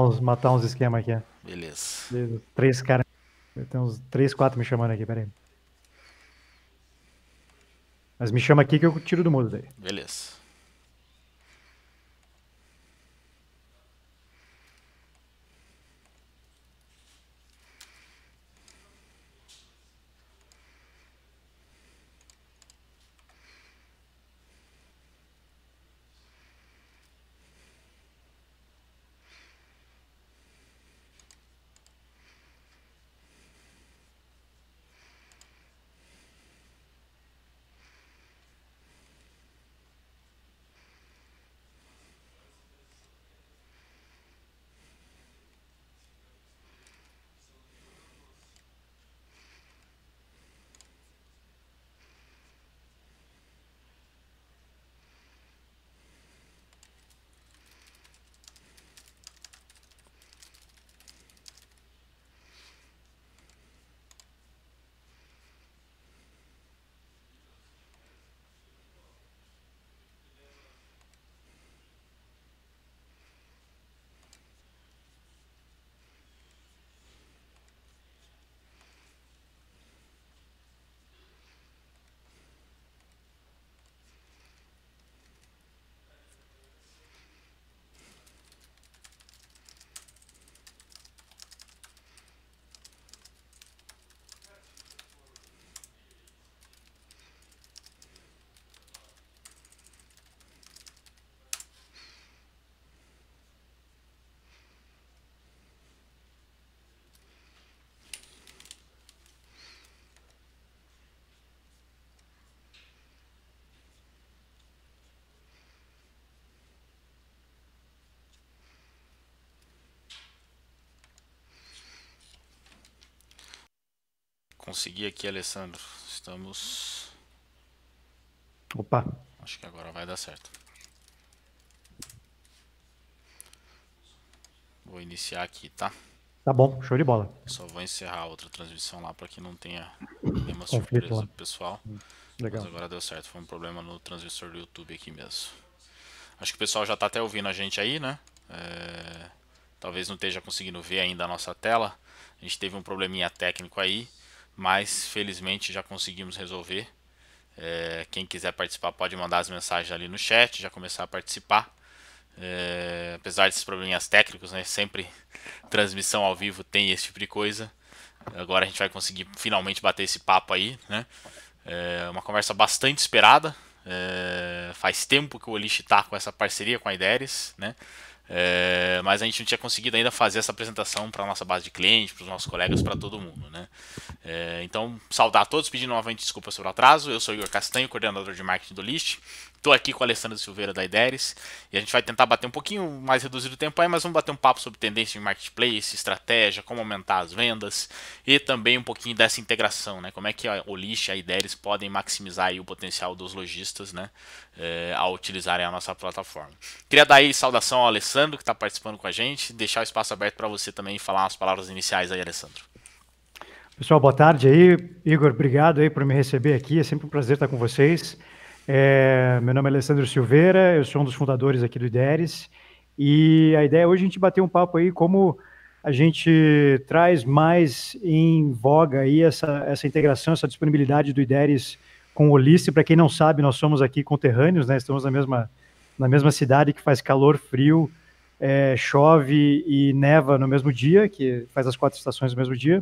uns, matar uns esquemas aqui. É. Beleza. Beleza. Três caras. Tem uns três, quatro me chamando aqui, peraí. Mas me chama aqui que eu tiro do mudo daí. Beleza. conseguir aqui, Alessandro. Estamos. Opa! Acho que agora vai dar certo. Vou iniciar aqui, tá? Tá bom, show de bola. Só vou encerrar a outra transmissão lá para que não tenha nenhuma Conflito surpresa lá. pessoal. Hum, legal. Mas agora deu certo, foi um problema no transmissor do YouTube aqui mesmo. Acho que o pessoal já está até ouvindo a gente aí, né? É... Talvez não esteja conseguindo ver ainda a nossa tela. A gente teve um probleminha técnico aí mas felizmente já conseguimos resolver. É, quem quiser participar pode mandar as mensagens ali no chat, já começar a participar. É, apesar desses probleminhas técnicos, né, sempre transmissão ao vivo tem esse tipo de coisa. Agora a gente vai conseguir finalmente bater esse papo aí, né? É uma conversa bastante esperada. É, faz tempo que o Olish está com essa parceria com a Ideres, né? É, mas a gente não tinha conseguido ainda fazer essa apresentação para nossa base de clientes, para os nossos colegas, para todo mundo, né? É, então, saudar a todos, pedindo novamente desculpas pelo atraso. Eu sou Igor Castanho, coordenador de marketing do List. Estou aqui com o Alessandro Silveira da Ideres e a gente vai tentar bater um pouquinho mais reduzido o tempo aí, mas vamos bater um papo sobre tendência de marketplace, estratégia, como aumentar as vendas e também um pouquinho dessa integração, né? Como é que a Olist e a Ideres podem maximizar o potencial dos lojistas, né? É, ao utilizarem a nossa plataforma. Queria dar aí saudação ao Alessandro que está participando com a gente, deixar o espaço aberto para você também falar as palavras iniciais aí, Alessandro. Pessoal, boa tarde aí. Igor, obrigado aí por me receber aqui. É sempre um prazer estar com vocês. É, meu nome é Alessandro Silveira, eu sou um dos fundadores aqui do IDERES e a ideia é hoje a gente bater um papo aí como a gente traz mais em voga aí essa, essa integração, essa disponibilidade do IDERES com o Oliste. Para quem não sabe, nós somos aqui conterrâneos, né? estamos na mesma, na mesma cidade que faz calor, frio, é, chove e neva no mesmo dia, que faz as quatro estações no mesmo dia.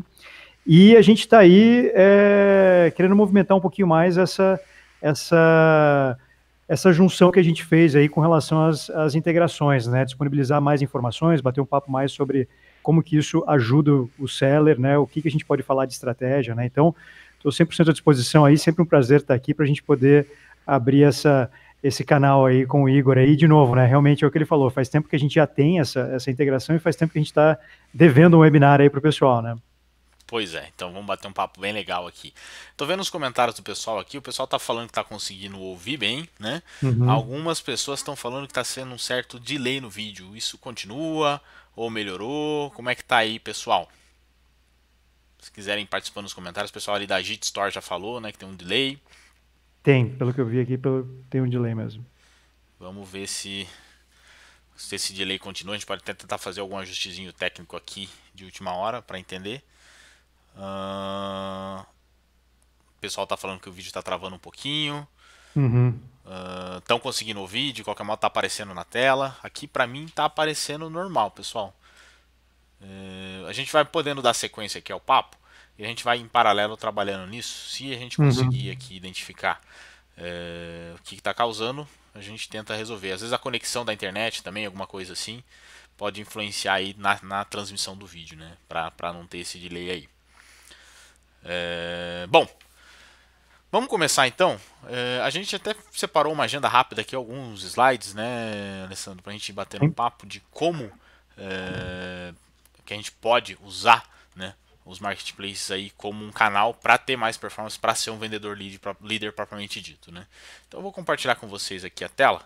E a gente está aí é, querendo movimentar um pouquinho mais essa essa, essa junção que a gente fez aí com relação às, às integrações, né? Disponibilizar mais informações, bater um papo mais sobre como que isso ajuda o seller, né? O que, que a gente pode falar de estratégia, né? Então, estou 100% à disposição aí, sempre um prazer estar aqui para a gente poder abrir essa, esse canal aí com o Igor aí de novo, né? Realmente é o que ele falou, faz tempo que a gente já tem essa, essa integração e faz tempo que a gente está devendo um webinar aí para o pessoal, né? Pois é, então vamos bater um papo bem legal aqui. Tô vendo os comentários do pessoal aqui, o pessoal tá falando que tá conseguindo ouvir bem, né? Uhum. Algumas pessoas estão falando que tá sendo um certo delay no vídeo. Isso continua ou melhorou? Como é que tá aí, pessoal? Se quiserem participar nos comentários, o pessoal ali da Git Store já falou, né, que tem um delay. Tem, pelo que eu vi aqui, tem um delay mesmo. Vamos ver se se esse delay continua, a gente pode até tentar fazer algum ajustezinho técnico aqui de última hora para entender. Uh, o pessoal tá falando que o vídeo tá travando um pouquinho. Estão uhum. uh, conseguindo ouvir, de qualquer modo tá aparecendo na tela. Aqui para mim tá aparecendo normal, pessoal. Uh, a gente vai podendo dar sequência aqui ao papo e a gente vai em paralelo trabalhando nisso. Se a gente uhum. conseguir uhum. aqui identificar uh, o que está causando, a gente tenta resolver. Às vezes a conexão da internet também, alguma coisa assim, pode influenciar aí na, na transmissão do vídeo, né? Para não ter esse delay aí. É, bom, vamos começar então. É, a gente até separou uma agenda rápida aqui, alguns slides, né, Alessandro, para a gente bater um papo de como é, que a gente pode usar, né, os marketplaces aí como um canal para ter mais performance, para ser um vendedor lead, pra, líder propriamente dito, né. Então eu vou compartilhar com vocês aqui a tela.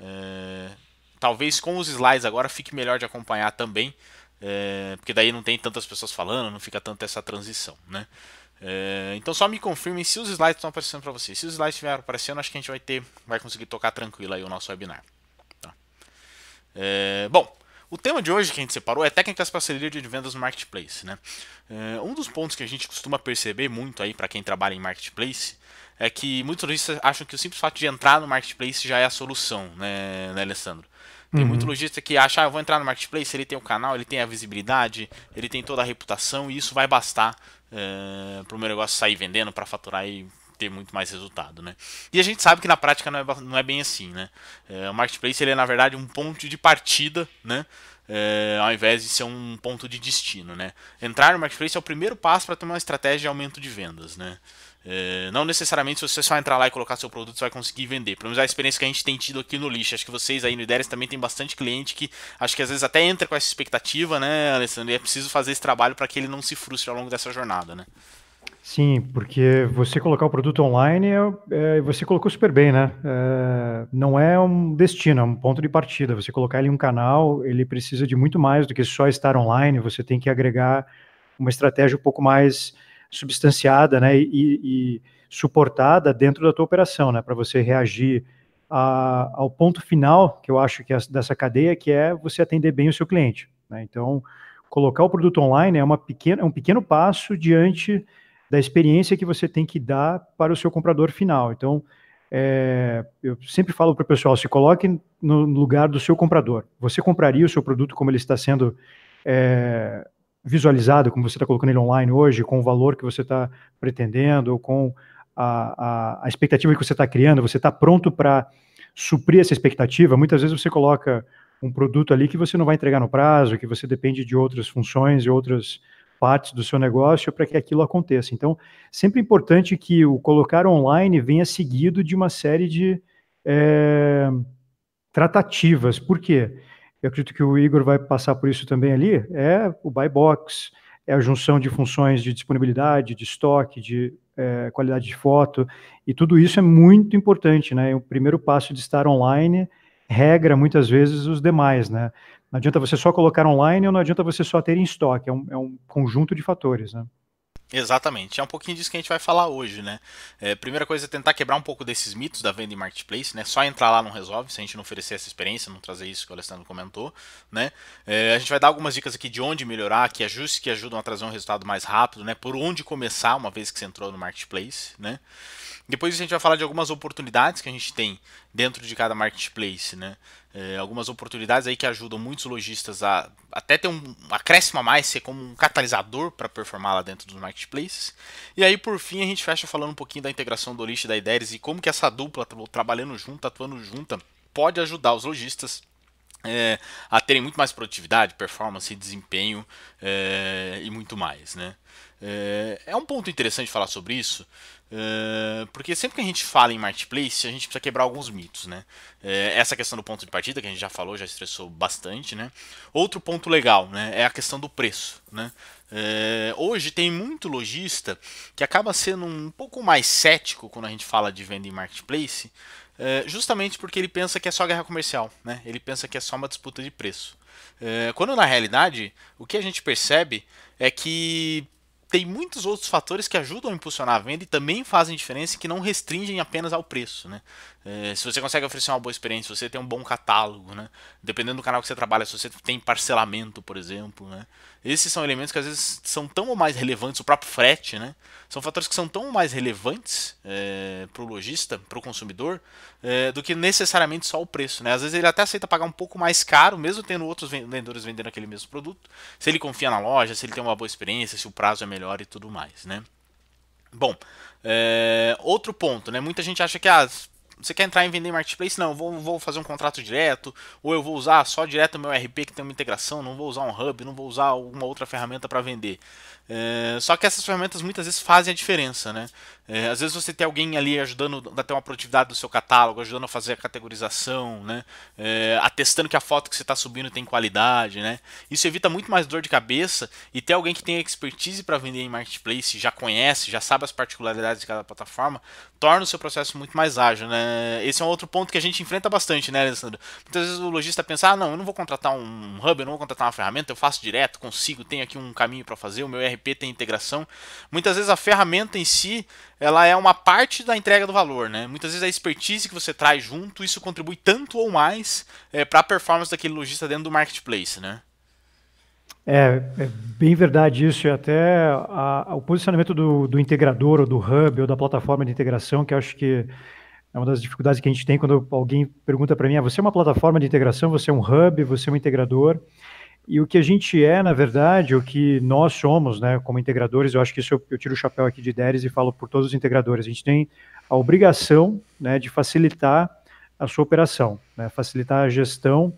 É, talvez com os slides agora fique melhor de acompanhar também é, porque daí não tem tantas pessoas falando, não fica tanto essa transição, né? É, então só me confirmem se os slides estão aparecendo para vocês. Se os slides estiverem aparecendo, acho que a gente vai ter, vai conseguir tocar tranquilo aí o nosso webinar. Tá? É, bom, o tema de hoje que a gente separou é técnicas para seria de vendas no marketplace. Né? É, um dos pontos que a gente costuma perceber muito aí para quem trabalha em marketplace é que muitos turistas acham que o simples fato de entrar no marketplace já é a solução, né, né Alessandro? Tem uhum. muito lojista que acha, ah, eu vou entrar no marketplace, ele tem o canal, ele tem a visibilidade, ele tem toda a reputação e isso vai bastar eh, para o meu negócio sair vendendo, para faturar e ter muito mais resultado, né? E a gente sabe que na prática não é, não é bem assim, né? Eh, o marketplace ele é na verdade um ponto de partida, né? Eh, ao invés de ser um ponto de destino, né? Entrar no marketplace é o primeiro passo para ter uma estratégia de aumento de vendas, né? É, não necessariamente se você só entrar lá e colocar seu produto, você vai conseguir vender. Pelo menos a experiência que a gente tem tido aqui no lixo. Acho que vocês aí no Ideias também tem bastante cliente que acho que às vezes até entra com essa expectativa, né, Alessandro? E é preciso fazer esse trabalho para que ele não se frustre ao longo dessa jornada, né? Sim, porque você colocar o produto online, é, é, você colocou super bem, né? É, não é um destino, é um ponto de partida. Você colocar ele em um canal, ele precisa de muito mais do que só estar online. Você tem que agregar uma estratégia um pouco mais substanciada né, e, e suportada dentro da tua operação, né, para você reagir a, ao ponto final, que eu acho que é dessa cadeia, que é você atender bem o seu cliente. Né? Então, colocar o produto online é, uma pequena, é um pequeno passo diante da experiência que você tem que dar para o seu comprador final. Então, é, eu sempre falo para o pessoal, se coloque no lugar do seu comprador. Você compraria o seu produto como ele está sendo é, visualizado, como você está colocando ele online hoje, com o valor que você está pretendendo, ou com a, a, a expectativa que você está criando, você está pronto para suprir essa expectativa? Muitas vezes você coloca um produto ali que você não vai entregar no prazo, que você depende de outras funções e outras partes do seu negócio para que aquilo aconteça. Então, sempre é importante que o colocar online venha seguido de uma série de é, tratativas. Por quê? eu acredito que o Igor vai passar por isso também ali, é o buy box, é a junção de funções de disponibilidade, de estoque, de é, qualidade de foto, e tudo isso é muito importante, né? O primeiro passo de estar online regra muitas vezes os demais, né? Não adianta você só colocar online ou não adianta você só ter em estoque, é um, é um conjunto de fatores, né? Exatamente, é um pouquinho disso que a gente vai falar hoje, né? É, primeira coisa é tentar quebrar um pouco desses mitos da venda em marketplace, né? Só entrar lá não resolve, se a gente não oferecer essa experiência, não trazer isso que o Alessandro comentou, né? É, a gente vai dar algumas dicas aqui de onde melhorar, que ajustes que ajudam a trazer um resultado mais rápido, né? Por onde começar uma vez que você entrou no marketplace, né? Depois a gente vai falar de algumas oportunidades que a gente tem dentro de cada marketplace, né? É, algumas oportunidades aí que ajudam muitos lojistas a até ter um acréscimo a mais, ser como um catalisador para performar lá dentro dos marketplaces. E aí, por fim, a gente fecha falando um pouquinho da integração do List da Ideias e como que essa dupla, trabalhando junto, atuando junta, pode ajudar os lojistas é, a terem muito mais produtividade, performance, desempenho é, e muito mais. Né? É, é, um ponto interessante falar sobre isso, é, porque sempre que a gente fala em marketplace, a gente precisa quebrar alguns mitos. Né? É, essa questão do ponto de partida, que a gente já falou, já estressou bastante. Né? Outro ponto legal né, é a questão do preço. Né? É, hoje tem muito lojista que acaba sendo um pouco mais cético quando a gente fala de venda em marketplace, é, justamente porque ele pensa que é só guerra comercial, né? Ele pensa que é só uma disputa de preço. É, quando na realidade, o que a gente percebe é que tem muitos outros fatores que ajudam a impulsionar a venda e também fazem diferença que não restringem apenas ao preço. Né? É, se você consegue oferecer uma boa experiência, se você tem um bom catálogo, né? Dependendo do canal que você trabalha, se você tem parcelamento, por exemplo, né? Esses são elementos que às vezes são tão ou mais relevantes, o próprio frete, né? São fatores que são tão ou mais relevantes é, para o lojista, para o consumidor, é, do que necessariamente só o preço, né? Às vezes ele até aceita pagar um pouco mais caro, mesmo tendo outros vendedores vendendo aquele mesmo produto, se ele confia na loja, se ele tem uma boa experiência, se o prazo é melhor e tudo mais, né? Bom, é, outro ponto, né? Muita gente acha que ah, você quer entrar em vender em marketplace? Não, vou, vou fazer um contrato direto, ou eu vou usar só direto o meu RP que tem uma integração, não vou usar um hub, não vou usar alguma outra ferramenta para vender. É, só que essas ferramentas muitas vezes fazem a diferença, né? É, às vezes você tem alguém ali ajudando a ter uma produtividade do seu catálogo, ajudando a fazer a categorização, né? É, atestando que a foto que você está subindo tem qualidade, né? Isso evita muito mais dor de cabeça e ter alguém que tem expertise para vender em marketplace, já conhece, já sabe as particularidades de cada plataforma, torna o seu processo muito mais ágil, né? É, esse é um outro ponto que a gente enfrenta bastante, né, Alessandro? Muitas vezes o lojista pensa: ah, não, eu não vou contratar um hub, eu não vou contratar uma ferramenta, eu faço direto, consigo, tenho aqui um caminho para fazer, o meu RP tem integração. Muitas vezes a ferramenta em si ela é uma parte da entrega do valor, né? Muitas vezes a expertise que você traz junto, isso contribui tanto ou mais é, para a performance daquele lojista dentro do marketplace, né? É, é, bem verdade isso, e até a, a, o posicionamento do, do integrador, ou do hub, ou da plataforma de integração, que acho que é uma das dificuldades que a gente tem quando alguém pergunta para mim: ah, você é uma plataforma de integração, você é um hub, você é um integrador. E o que a gente é, na verdade, o que nós somos, né, como integradores, eu acho que isso eu, eu tiro o chapéu aqui de Deres e falo por todos os integradores. A gente tem a obrigação né, de facilitar a sua operação, né, facilitar a gestão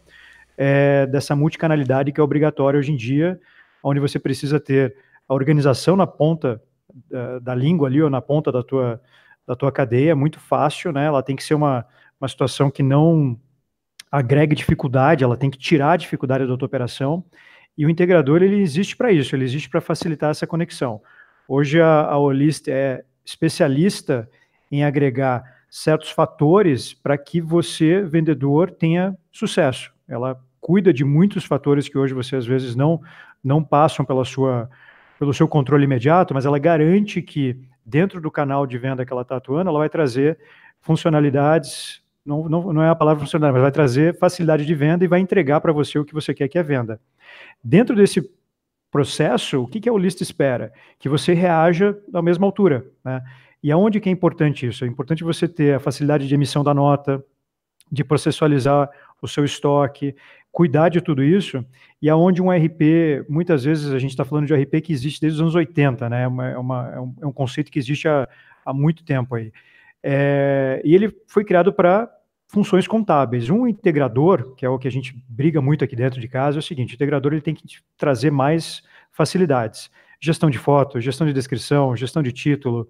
é, dessa multicanalidade que é obrigatória hoje em dia, onde você precisa ter a organização na ponta da, eh, da língua ali, ou na ponta da tua, da tua cadeia, é muito fácil, né? Ela tem que ser uma, uma situação que não agregue dificuldade, ela tem que tirar a dificuldade da tua operação. E o integrador ele existe para isso, ele existe para facilitar essa conexão. Hoje a, a Olist é especialista em agregar certos fatores para que você, vendedor, tenha sucesso. Ela cuida de muitos fatores que hoje você às vezes não, não passam pela sua, pelo seu controle imediato, mas ela garante que dentro do canal de venda que ela está atuando, ela vai trazer funcionalidades, não, não, não é a palavra funcionalidade, mas vai trazer facilidade de venda e vai entregar para você o que você quer que é venda. Dentro desse processo, o que, que a Olista espera? Que você reaja da mesma altura. Né? E aonde que é importante isso? É importante você ter a facilidade de emissão da nota, de processualizar o seu estoque, cuidar de tudo isso e aonde é um RP, muitas vezes a gente está falando de RP que existe desde os anos 80, né? É, uma, é uma, é, um, é um, conceito que existe há, há muito tempo aí. É, e ele foi criado para funções contábeis. Um integrador, que é o que a gente briga muito aqui dentro de casa, é o seguinte: o integrador ele tem que trazer mais facilidades. Gestão de fotos, gestão de descrição, gestão de título,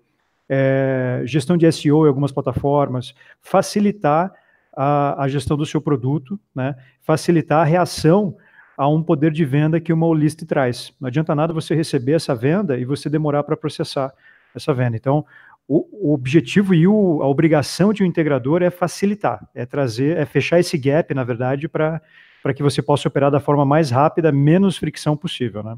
é, gestão de SEO em algumas plataformas, facilitar a, a gestão do seu produto, né? facilitar a reação a um poder de venda que uma lista traz. Não adianta nada você receber essa venda e você demorar para processar essa venda. Então, o, o objetivo e o, a obrigação de um integrador é facilitar, é trazer, é fechar esse gap, na verdade, para que você possa operar da forma mais rápida, menos fricção possível, né?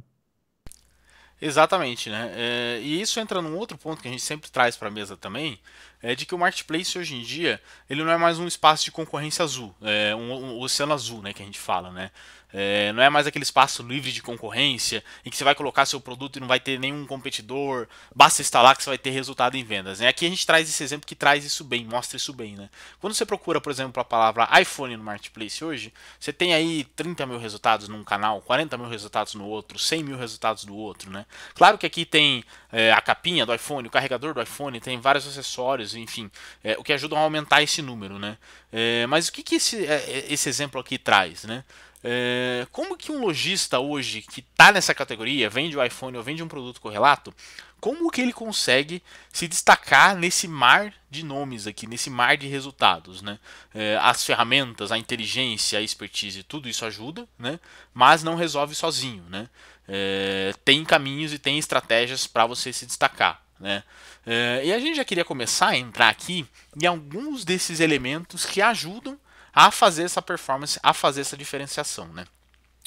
Exatamente, né? É, e isso entra num outro ponto que a gente sempre traz para a mesa também, é de que o marketplace hoje em dia ele não é mais um espaço de concorrência azul, é um, um oceano azul, né, que a gente fala, né? É, não é mais aquele espaço livre de concorrência em que você vai colocar seu produto e não vai ter nenhum competidor, basta instalar que você vai ter resultado em vendas. Né? Aqui a gente traz esse exemplo que traz isso bem, mostra isso bem. Né? Quando você procura, por exemplo, a palavra iPhone no marketplace hoje, você tem aí 30 mil resultados num canal, 40 mil resultados no outro, 100 mil resultados do outro. Né? Claro que aqui tem é, a capinha do iPhone, o carregador do iPhone, tem vários acessórios enfim, é, o que ajudam a aumentar esse número, né? É, mas o que, que esse, é, é, esse exemplo aqui traz, né? É, como que um lojista hoje que está nessa categoria, vende o iPhone ou vende um produto correlato, como que ele consegue se destacar nesse mar de nomes aqui, nesse mar de resultados, né? É, as ferramentas, a inteligência, a expertise, tudo isso ajuda, né? Mas não resolve sozinho, né? É, tem caminhos e tem estratégias para você se destacar, né? Uh, e a gente já queria começar a entrar aqui em alguns desses elementos que ajudam a fazer essa performance, a fazer essa diferenciação, né?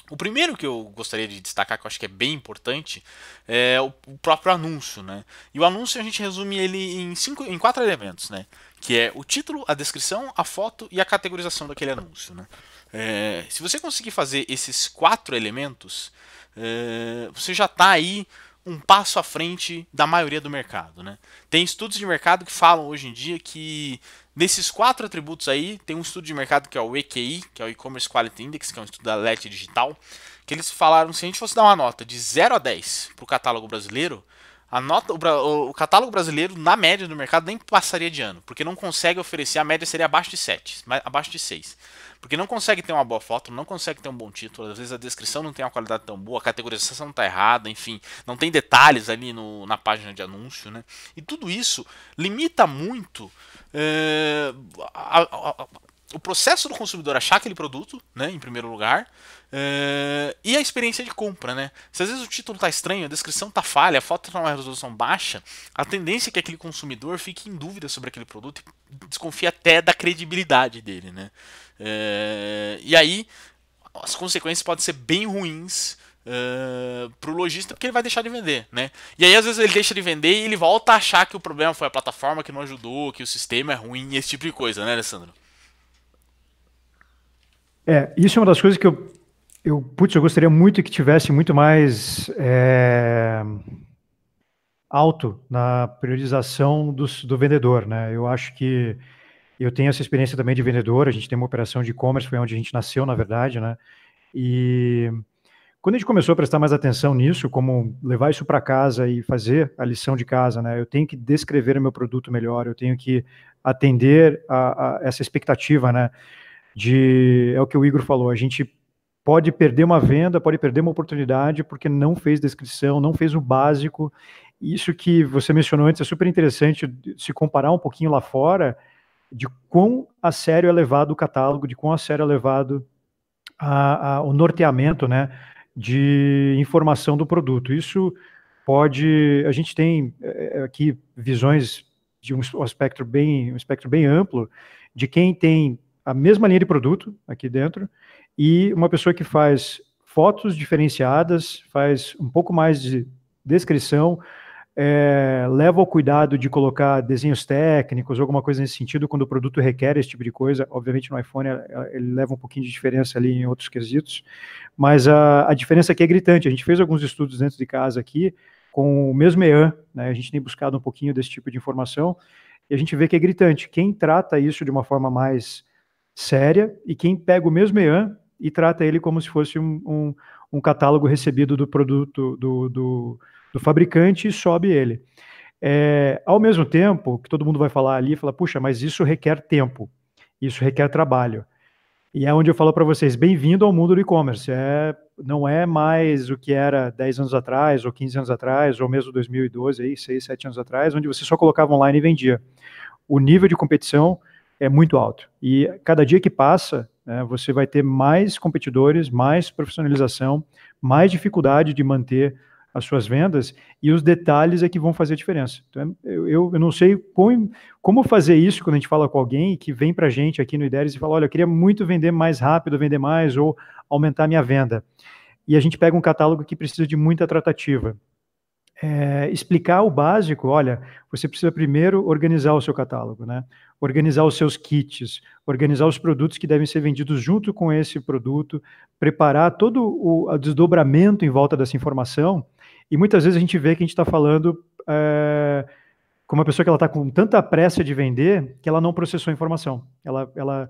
O primeiro que eu gostaria de destacar, que eu acho que é bem importante, é o próprio anúncio, né? E o anúncio a gente resume ele em, cinco, em quatro elementos, né? Que é o título, a descrição, a foto e a categorização daquele anúncio, né? É, se você conseguir fazer esses quatro elementos, é, você já está aí um passo à frente da maioria do mercado. Né? Tem estudos de mercado que falam hoje em dia que desses quatro atributos aí, tem um estudo de mercado que é o EQI, que é o E-Commerce Quality Index, que é um estudo da LET Digital, que eles falaram, se a gente fosse dar uma nota de 0 a 10 para o catálogo brasileiro, a nota, o, o, catálogo brasileiro, na média do mercado, nem passaria de ano, porque não consegue oferecer, a média seria abaixo de 7, abaixo de 6. Porque não consegue ter uma boa foto, não consegue ter um bom título, às vezes a descrição não tem uma qualidade tão boa, a categorização está errada, enfim, não tem detalhes ali no, na página de anúncio, né? E tudo isso limita muito é, a, a, a, o processo do consumidor achar aquele produto, né, em primeiro lugar, uh, e a experiência de compra, né? Se às vezes o título está estranho, a descrição está falha, a foto está numa resolução baixa, a tendência é que aquele consumidor fique em dúvida sobre aquele produto e desconfie até da credibilidade dele, né? Uh, e aí as consequências podem ser bem ruins Uh, eh, para o lojista porque ele vai deixar de vender, né? E aí às vezes ele deixa de vender e ele volta a achar que o problema foi a plataforma que não ajudou, que o sistema é ruim, esse tipo de coisa, né, Alessandro? É, isso é uma das coisas que eu, eu, putz, eu gostaria muito que tivesse muito mais é, alto na priorização dos, do vendedor, né? Eu acho que eu tenho essa experiência também de vendedor, a gente tem uma operação de e-commerce, foi onde a gente nasceu, na verdade, né? E quando a gente começou a prestar mais atenção nisso, como levar isso para casa e fazer a lição de casa, né? Eu tenho que descrever o meu produto melhor, eu tenho que atender a, a essa expectativa, né? de é o que o Igor falou, a gente pode perder uma venda, pode perder uma oportunidade porque não fez descrição, não fez o básico. Isso que você mencionou antes é super interessante se comparar um pouquinho lá fora de quão a sério é levado o catálogo, de quão a sério é levado a, a, o norteamento, né, de informação do produto. Isso pode, a gente tem é, aqui visões de um espectro bem, um espectro bem amplo de quem tem a mesma linha de produto aqui dentro e uma pessoa que faz fotos diferenciadas, faz um pouco mais de descrição, é, leva ao cuidado de colocar desenhos técnicos, alguma coisa nesse sentido, quando o produto requer esse tipo de coisa. Obviamente, no iPhone ele leva um pouquinho de diferença ali em outros quesitos, mas a, a diferença aqui é gritante. A gente fez alguns estudos dentro de casa aqui com o mesmo EAN, né? a gente tem buscado um pouquinho desse tipo de informação e a gente vê que é gritante. Quem trata isso de uma forma mais séria e quem pega o mesmo EAN e trata ele como se fosse um, um, um catálogo recebido do produto do, do, do fabricante e sobe ele. É, ao mesmo tempo, que todo mundo vai falar ali, fala, puxa, mas isso requer tempo, isso requer trabalho. E é onde eu falo para vocês, bem-vindo ao mundo do e-commerce. É, não é mais o que era 10 anos atrás, ou 15 anos atrás, ou mesmo 2012, aí, 6, 7 anos atrás, onde você só colocava online e vendia. O nível de competição é muito alto. E cada dia que passa, né, você vai ter mais competidores, mais profissionalização, mais dificuldade de manter as suas vendas e os detalhes é que vão fazer a diferença. Então, é, eu, eu não sei como, como fazer isso quando a gente fala com alguém que vem para a gente aqui no IDERES e fala: olha, eu queria muito vender mais rápido, vender mais ou aumentar minha venda. E a gente pega um catálogo que precisa de muita tratativa. É, explicar o básico, olha, você precisa primeiro organizar o seu catálogo, né? organizar os seus kits, organizar os produtos que devem ser vendidos junto com esse produto, preparar todo o, o desdobramento em volta dessa informação. E muitas vezes a gente vê que a gente está falando é, com uma pessoa que ela está com tanta pressa de vender que ela não processou a informação. Ela, ela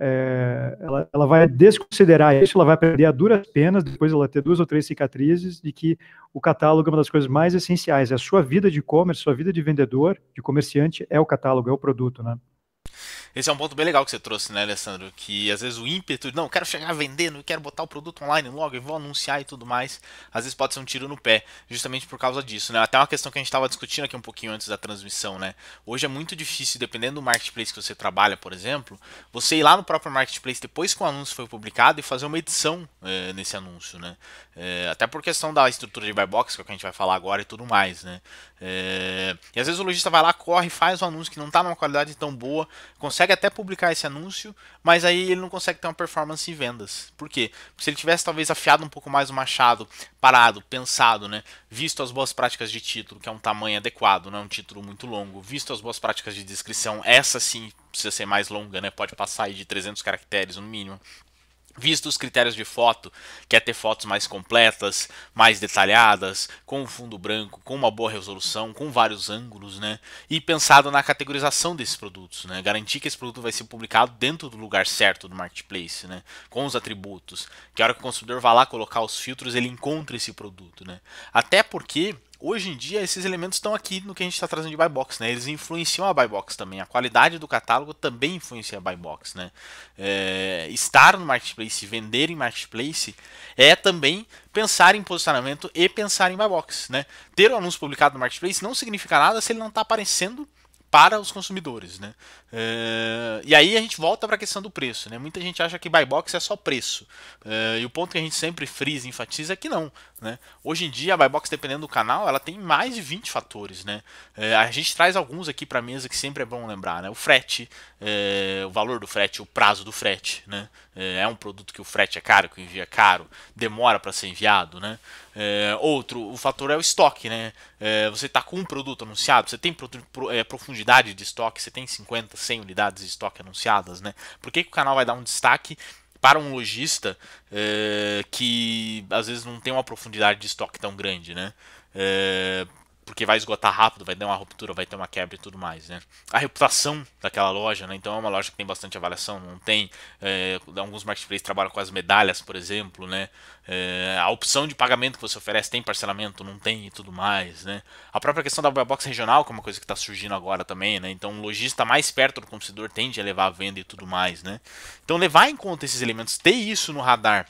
é, ela, ela vai desconsiderar isso, ela vai aprender a duras penas, depois ela ter duas ou três cicatrizes, de que o catálogo é uma das coisas mais essenciais, é a sua vida de e-commerce, sua vida de vendedor, de comerciante, é o catálogo, é o produto, né? Esse é um ponto bem legal que você trouxe, né, Alessandro? Que às vezes o ímpeto, não, quero chegar vendendo, quero botar o produto online logo, eu vou anunciar e tudo mais, às vezes pode ser um tiro no pé, justamente por causa disso, né? Até uma questão que a gente estava discutindo aqui um pouquinho antes da transmissão, né? Hoje é muito difícil, dependendo do marketplace que você trabalha, por exemplo, você ir lá no próprio marketplace depois que o anúncio foi publicado e fazer uma edição é, nesse anúncio, né? É, até por questão da estrutura de buy box, que é o que a gente vai falar agora e tudo mais, né? É... E às vezes o lojista vai lá, corre, faz um anúncio que não está numa qualidade tão boa, consegue até publicar esse anúncio, mas aí ele não consegue ter uma performance em vendas. Por quê? Porque se ele tivesse talvez afiado um pouco mais o machado, parado, pensado, né? visto as boas práticas de título, que é um tamanho adequado, não é um título muito longo, visto as boas práticas de descrição, essa sim precisa ser mais longa, né? pode passar aí de 300 caracteres no mínimo. Visto os critérios de foto, quer ter fotos mais completas, mais detalhadas, com um fundo branco, com uma boa resolução, com vários ângulos, né? E pensado na categorização desses produtos, né? Garantir que esse produto vai ser publicado dentro do lugar certo do marketplace, né? Com os atributos, que a hora que o consumidor vá lá colocar os filtros, ele encontra esse produto, né? Até porque hoje em dia esses elementos estão aqui no que a gente está trazendo de buy box, né? Eles influenciam a buy box também. A qualidade do catálogo também influencia a buy box, né? É, estar no marketplace, vender em marketplace é também pensar em posicionamento e pensar em buy box, né? Ter o um anúncio publicado no marketplace não significa nada se ele não está aparecendo para os consumidores. Né? É, e aí a gente volta para a questão do preço. Né? Muita gente acha que buy box é só preço. É, e o ponto que a gente sempre frisa e enfatiza é que não. Né? Hoje em dia, a buy box, dependendo do canal, ela tem mais de 20 fatores. Né? É, a gente traz alguns aqui para a mesa que sempre é bom lembrar. Né? O frete, é, o valor do frete, o prazo do frete. Né? É, é um produto que o frete é caro, que o envio é caro, demora para ser enviado. Né? É, outro, o fator é o estoque, né? É, você está com um produto anunciado, você tem pro, pro, é, profundidade de estoque, você tem 50, 100 unidades de estoque anunciadas, né? Por que, que o canal vai dar um destaque para um lojista é, que às vezes não tem uma profundidade de estoque tão grande, né? É, porque vai esgotar rápido, vai dar uma ruptura, vai ter uma quebra e tudo mais, né? A reputação daquela loja, né? Então é uma loja que tem bastante avaliação, não tem é, alguns marketplaces trabalham com as medalhas, por exemplo, né? É, a opção de pagamento que você oferece tem parcelamento, não tem e tudo mais, né? A própria questão da box regional, que é uma coisa que está surgindo agora também, né? Então o lojista mais perto do consumidor tende a levar a venda e tudo mais, né? Então levar em conta esses elementos, ter isso no radar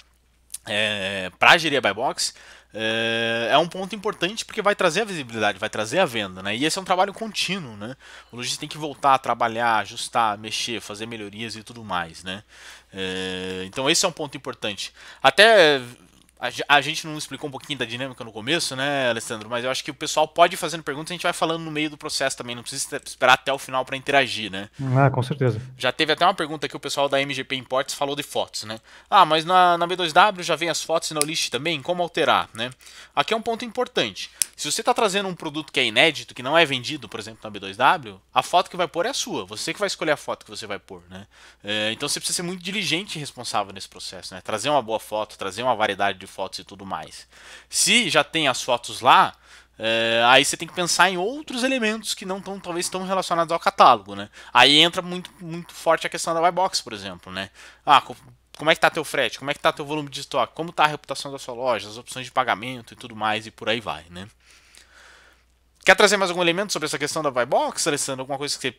é, eh, para gerir a buy box é, é, um ponto importante porque vai trazer a visibilidade, vai trazer a venda, né? E esse é um trabalho contínuo, né? O lojista tem que voltar a trabalhar, ajustar, mexer, fazer melhorias e tudo mais, né? É, então esse é um ponto importante. Até a, gente não explicou um pouquinho da dinâmica no começo, né, Alessandro? Mas eu acho que o pessoal pode ir fazendo perguntas, a gente vai falando no meio do processo também, não precisa esperar até o final para interagir, né? Ah, com certeza. Já teve até uma pergunta que o pessoal da MGP Imports falou de fotos, né? Ah, mas na, na B2W já vem as fotos e na list também? Como alterar, né? Aqui é um ponto importante. Se você está trazendo um produto que é inédito, que não é vendido, por exemplo, na B2W, a foto que vai pôr é a sua. Você que vai escolher a foto que você vai pôr, né? É, então você precisa ser muito diligente e responsável nesse processo, né? Trazer uma boa foto, trazer uma variedade de fotos e tudo mais. Se já tem as fotos lá, é, aí você tem que pensar em outros elementos que não estão talvez tão relacionados ao catálogo, né? Aí entra muito, muito forte a questão da Buybox, por exemplo, né? Ah, como é que está teu frete, como é que está teu volume de estoque, como está a reputação da sua loja, as opções de pagamento e tudo mais e por aí vai, né? Quer trazer mais algum elemento sobre essa questão da Box, Alessandro? Alguma coisa que você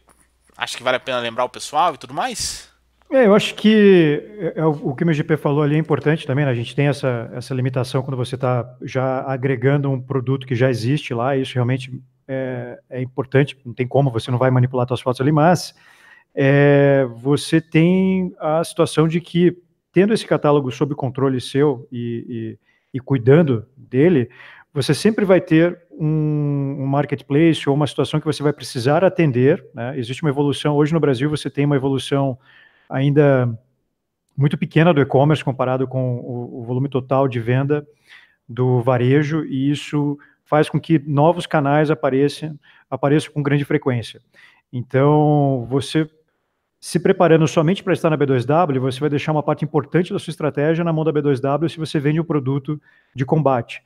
acha que vale a pena lembrar o pessoal e tudo mais? É, eu acho que é, é o que o MGP falou ali é importante também, né? a gente tem essa, essa limitação quando você está já agregando um produto que já existe lá, isso realmente é, é, importante, não tem como, você não vai manipular suas fotos ali, mas é, você tem a situação de que, tendo esse catálogo sob controle seu e, e, e cuidando dele, você sempre vai ter um, um, marketplace ou uma situação que você vai precisar atender. Né? Existe uma evolução. Hoje no Brasil você tem uma evolução ainda muito pequena do e-commerce comparado com o, o, volume total de venda do varejo, e isso faz com que novos canais apareçam, apareçam com grande frequência. Então, você se preparando somente para estar na B2W, você vai deixar uma parte importante da sua estratégia na mão da B2W se você vende o um produto de combate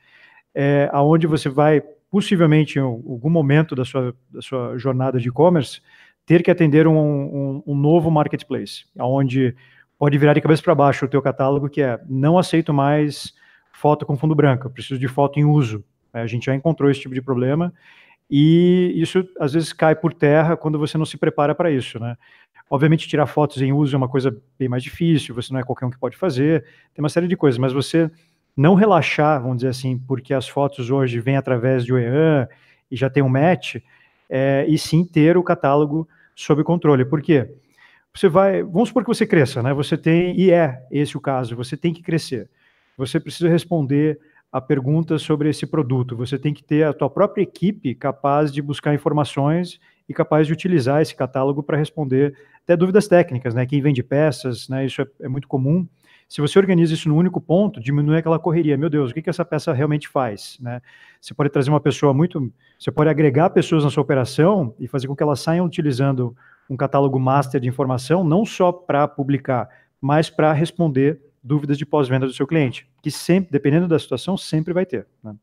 é, aonde você vai, possivelmente, em algum momento da sua, da sua jornada de e-commerce, ter que atender um, um, um novo marketplace, aonde pode virar de cabeça para baixo o teu catálogo, que é, não aceito mais foto com fundo branco, preciso de foto em uso. É, a gente já encontrou esse tipo de problema e isso às vezes cai por terra quando você não se prepara para isso, né? Obviamente tirar fotos em uso é uma coisa bem mais difícil, você não é qualquer um que pode fazer, tem uma série de coisas, mas você não relaxar, vamos dizer assim, porque as fotos hoje vêm através de OEAN e já tem um match, é, e sim ter o catálogo sob controle. Por quê? Você vai, vamos supor que você cresça, né? Você tem, e é esse o caso, você tem que crescer. Você precisa responder a perguntas sobre esse produto. Você tem que ter a tua própria equipe capaz de buscar informações e capaz de utilizar esse catálogo para responder até dúvidas técnicas, né? Quem vende peças, né? Isso é, é muito comum se você organiza isso num único ponto, diminui aquela correria. Meu Deus, o que, que essa peça realmente faz? Né? Você pode trazer uma pessoa muito. Você pode agregar pessoas na sua operação e fazer com que elas saiam utilizando um catálogo master de informação, não só para publicar, mas para responder dúvidas de pós-venda do seu cliente, que sempre, dependendo da situação, sempre vai ter. Né?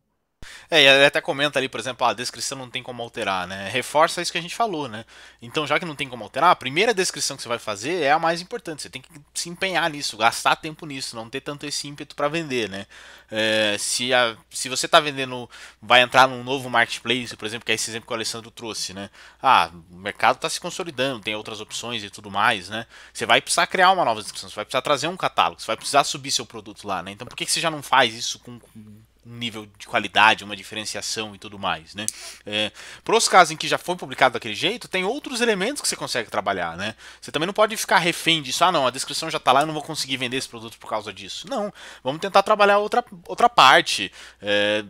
É, ele até comenta ali, por exemplo, ah, a descrição não tem como alterar, né? Reforça isso que a gente falou, né? Então, já que não tem como alterar, a primeira descrição que você vai fazer é a mais importante. Você tem que se empenhar nisso, gastar tempo nisso, não ter tanto esse ímpeto para vender, né? É, se, a, se você está vendendo, vai entrar num novo marketplace, por exemplo, que é esse exemplo que o Alessandro trouxe, né? Ah, o mercado está se consolidando, tem outras opções e tudo mais, né? Você vai precisar criar uma nova descrição, você vai precisar trazer um catálogo, você vai precisar subir seu produto lá, né? Então, por que, que você já não faz isso com um nível de qualidade, uma diferenciação e tudo mais, né? É, Para os casos em que já foi publicado daquele jeito, tem outros elementos que você consegue trabalhar, né? Você também não pode ficar refém disso. Ah, não, a descrição já está lá, eu não vou conseguir vender esse produto por causa disso. Não, vamos tentar trabalhar outra, outra parte. É,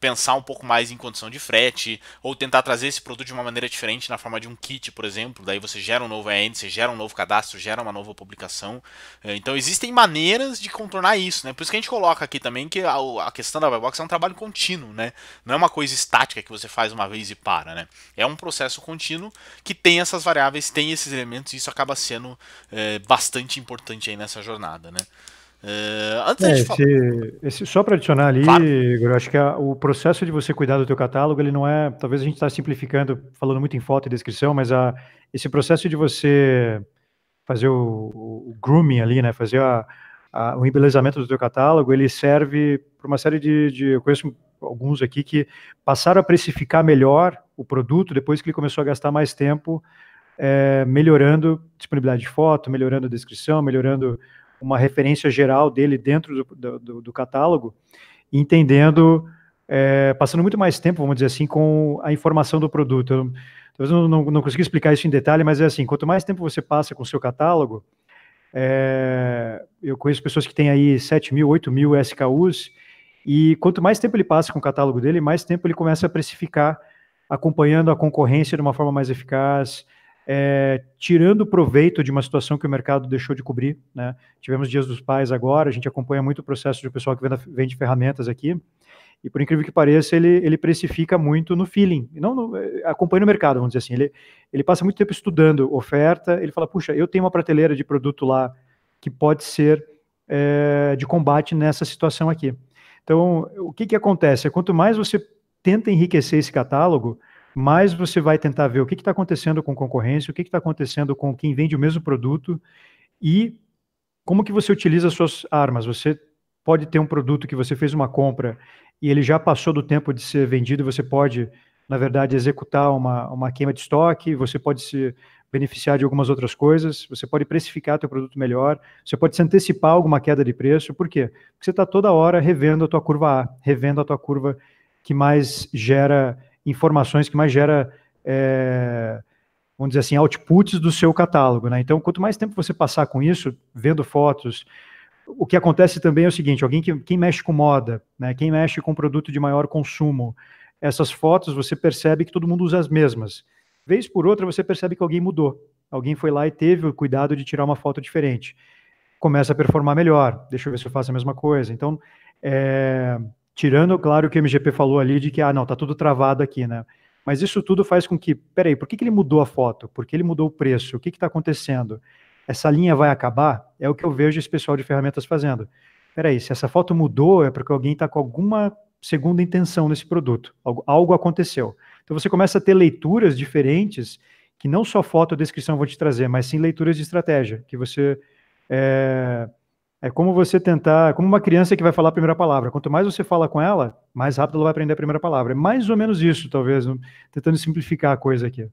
pensar um pouco mais em condição de frete, ou tentar trazer esse produto de uma maneira diferente, na forma de um kit, por exemplo. Daí você gera um novo EN, você gera um novo cadastro, gera uma nova publicação. Eh, então existem maneiras de contornar isso, né? Por isso que a gente coloca aqui também que a questão da webbox é um trabalho contínuo, né? Não é uma coisa estática que você faz uma vez e para, né? É um processo contínuo que tem essas variáveis, tem esses elementos, e isso acaba sendo é, bastante importante aí nessa jornada, né? Eh, antes é, de falar... esse, só para adicionar ali, claro. Igor, eu acho que a, o processo de você cuidar do teu catálogo, ele não é, talvez a gente está simplificando, falando muito em foto e descrição, mas a, esse processo de você fazer o, o grooming ali, né, fazer a, a, o embelezamento do teu catálogo, ele serve para uma série de, de, eu conheço alguns aqui que passaram a precificar melhor o produto depois que ele começou a gastar mais tempo é, melhorando disponibilidade de foto, melhorando a descrição, melhorando uma referência geral dele dentro do, do, do catálogo, entendendo, é, passando muito mais tempo, vamos dizer assim, com a informação do produto. Eu, talvez não, não consegui explicar isso em detalhe, mas é assim, quanto mais tempo você passa com o seu catálogo, é, eu conheço pessoas que têm aí 7 mil, 8 mil SKUs, e quanto mais tempo ele passa com o catálogo dele, mais tempo ele começa a precificar, acompanhando a concorrência de uma forma mais eficaz, é, tirando proveito de uma situação que o mercado deixou de cobrir. Né? Tivemos Dias dos Pais agora, a gente acompanha muito o processo do pessoal que vende ferramentas aqui, e por incrível que pareça, ele, ele precifica muito no feeling, não no, é, acompanha o mercado, vamos dizer assim. Ele, ele passa muito tempo estudando oferta, ele fala, puxa, eu tenho uma prateleira de produto lá que pode ser é, de combate nessa situação aqui. Então, o que, que acontece? É, quanto mais você tenta enriquecer esse catálogo, mais você vai tentar ver o que está acontecendo com concorrência, o que está acontecendo com quem vende o mesmo produto e como que você utiliza as suas armas. Você pode ter um produto que você fez uma compra e ele já passou do tempo de ser vendido, você pode, na verdade, executar uma, uma queima de estoque, você pode se beneficiar de algumas outras coisas, você pode precificar teu produto melhor, você pode se antecipar alguma queda de preço, por quê? Porque você está toda hora revendo a tua curva A, revendo a tua curva que mais gera informações, que mais gera, é, vamos dizer assim, outputs do seu catálogo. Né? Então, quanto mais tempo você passar com isso, vendo fotos, o que acontece também é o seguinte: alguém que quem mexe com moda, né, quem mexe com produto de maior consumo, essas fotos você percebe que todo mundo usa as mesmas. Vez por outra você percebe que alguém mudou, alguém foi lá e teve o cuidado de tirar uma foto diferente. Começa a performar melhor. Deixa eu ver se eu faço a mesma coisa. Então, é, Tirando, claro, o que o MGP falou ali de que, ah, não, tá tudo travado aqui, né? Mas isso tudo faz com que, peraí, por que, que ele mudou a foto? Por que ele mudou o preço? O que está acontecendo? Essa linha vai acabar? É o que eu vejo esse pessoal de ferramentas fazendo. Peraí, se essa foto mudou, é porque alguém está com alguma segunda intenção nesse produto. Algo, algo aconteceu. Então você começa a ter leituras diferentes que não só foto e descrição vão te trazer, mas sim leituras de estratégia, que você... É é como você tentar, é como uma criança que vai falar a primeira palavra. Quanto mais você fala com ela, mais rápido ela vai aprender a primeira palavra. É mais ou menos isso, talvez, tentando simplificar a coisa aqui.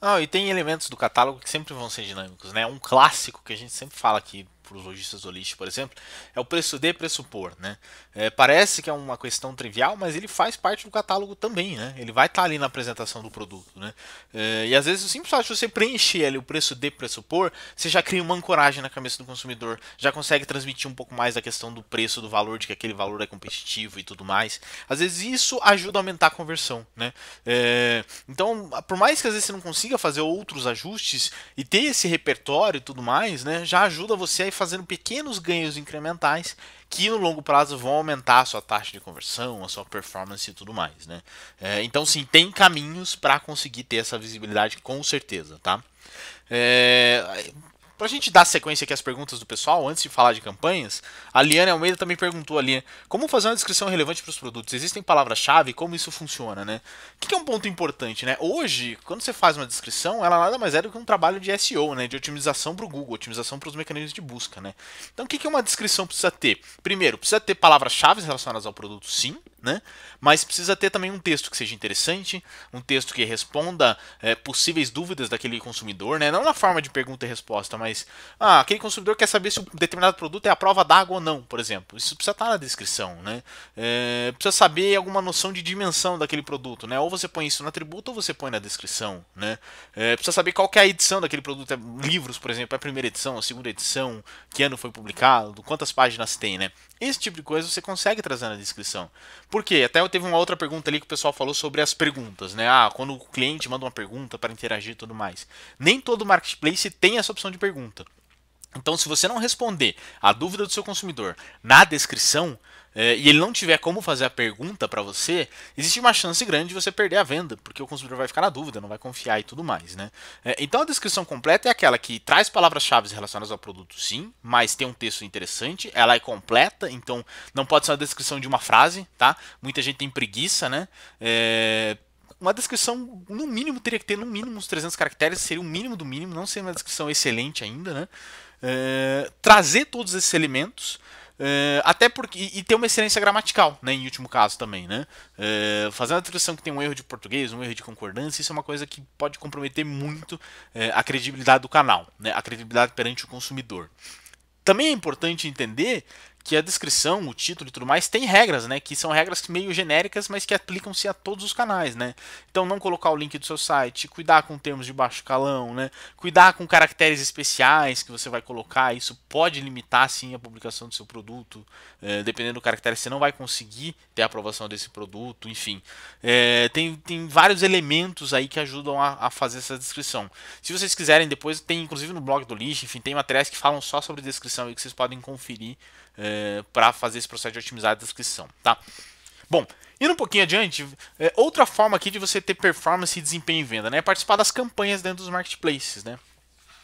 Ah, e tem elementos do catálogo que sempre vão ser dinâmicos, né? Um clássico que a gente sempre fala aqui, para os lojistas do lixo, por exemplo, é o preço de pressupor. Né? É, parece que é uma questão trivial, mas ele faz parte do catálogo também. Né? Ele vai estar tá ali na apresentação do produto. Né? É, e às vezes o simples fato de você preencher ali o preço de pressupor, você já cria uma ancoragem na cabeça do consumidor, já consegue transmitir um pouco mais da questão do preço, do valor, de que aquele valor é competitivo e tudo mais. Às vezes isso ajuda a aumentar a conversão. Né? É, então, por mais que às vezes você não consiga fazer outros ajustes e ter esse repertório e tudo mais, né, já ajuda você a fazendo pequenos ganhos incrementais que no longo prazo vão aumentar a sua taxa de conversão, a sua performance e tudo mais, né? É, então sim, tem caminhos para conseguir ter essa visibilidade com certeza, tá? É, Pra gente dar sequência aqui às perguntas do pessoal, antes de falar de campanhas, a Liane Almeida também perguntou ali, como fazer uma descrição relevante para os produtos? Existem palavras-chave? Como isso funciona, né? O que, é um ponto importante, né? Hoje, quando você faz uma descrição, ela nada mais é do que um trabalho de SEO, né? De otimização para o Google, otimização para os mecanismos de busca, né? Então, o que, que uma descrição precisa ter? Primeiro, precisa ter palavras-chave relacionadas ao produto, sim. Né? Mas precisa ter também um texto que seja interessante, um texto que responda é, possíveis dúvidas daquele consumidor, né? não na forma de pergunta e resposta, mas ah, aquele consumidor quer saber se um determinado produto é a prova d'água ou não, por exemplo. Isso precisa estar na descrição. Né? É, precisa saber alguma noção de dimensão daquele produto. Né? Ou você põe isso no atributo ou você põe na descrição. Né? É, precisa saber qual é a edição daquele produto. É, livros, por exemplo, é a primeira edição, a segunda edição, que ano foi publicado, quantas páginas tem. Né? Esse tipo de coisa você consegue trazer na descrição. Por quê? Até teve uma outra pergunta ali que o pessoal falou sobre as perguntas, né? Ah, quando o cliente manda uma pergunta para interagir e tudo mais. Nem todo marketplace tem essa opção de pergunta. Então, se você não responder a dúvida do seu consumidor na descrição é, e ele não tiver como fazer a pergunta para você, existe uma chance grande de você perder a venda, porque o consumidor vai ficar na dúvida, não vai confiar e tudo mais. Né? É, então, a descrição completa é aquela que traz palavras-chave relacionadas ao produto, sim, mas tem um texto interessante, ela é completa, então não pode ser uma descrição de uma frase, tá? Muita gente tem preguiça, né? É, uma descrição, no mínimo, teria que ter no mínimo uns 300 caracteres, seria o mínimo do mínimo, não seria uma descrição excelente ainda, né? É, trazer todos esses elementos. É, até porque. E, e ter uma excelência gramatical, né? Em último caso também, né? É, fazer tradução que tem um erro de português, um erro de concordância, isso é uma coisa que pode comprometer muito é, a credibilidade do canal, né? A credibilidade perante o consumidor. Também é importante entender que a descrição, o título e tudo mais tem regras, né? Que são regras meio genéricas, mas que aplicam-se a todos os canais, né? Então não colocar o link do seu site, cuidar com termos de baixo calão, né? Cuidar com caracteres especiais que você vai colocar, isso pode limitar sim a publicação do seu produto, é, dependendo do caractere você não vai conseguir ter a aprovação desse produto, enfim. É, tem, tem vários elementos aí que ajudam a, a, fazer essa descrição. Se vocês quiserem depois, tem inclusive no blog do lixo, enfim, tem matérias que falam só sobre descrição e que vocês podem conferir é, para fazer esse processo de otimizar a descrição, tá? Bom, indo um pouquinho adiante, é, outra forma aqui de você ter performance e desempenho em venda, né? É participar das campanhas dentro dos marketplaces, né?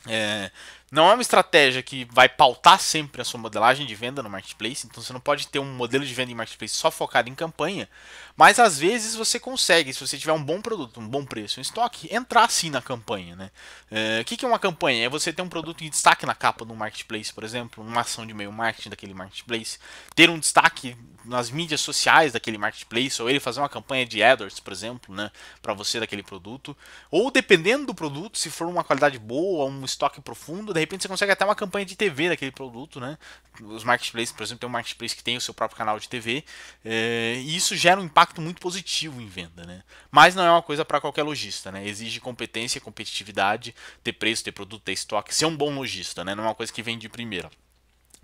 É, não é uma estratégia que vai pautar sempre a sua modelagem de venda no marketplace, então você não pode ter um modelo de venda em marketplace só focado em campanha, mas às vezes você consegue, se você tiver um bom produto, um bom preço, um estoque, entrar sim na campanha. Né? Eh, o uh, que, que é uma campanha? É você ter um produto em destaque na capa do marketplace, por exemplo, uma ação de meio marketing daquele marketplace, ter um destaque nas mídias sociais daquele marketplace, ou ele fazer uma campanha de AdWords, por exemplo, né, para você daquele produto, ou dependendo do produto, se for uma qualidade boa, um estoque profundo, de repente você consegue até uma campanha de TV daquele produto, né? Os marketplaces, por exemplo, tem um marketplace que tem o seu próprio canal de TV, é, eh, e isso gera um impacto muito positivo em venda, né? Mas não é uma coisa para qualquer lojista, né? Exige competência, competitividade, ter preço, ter produto, ter estoque, ser um bom lojista, né? Não é uma coisa que vende de primeira.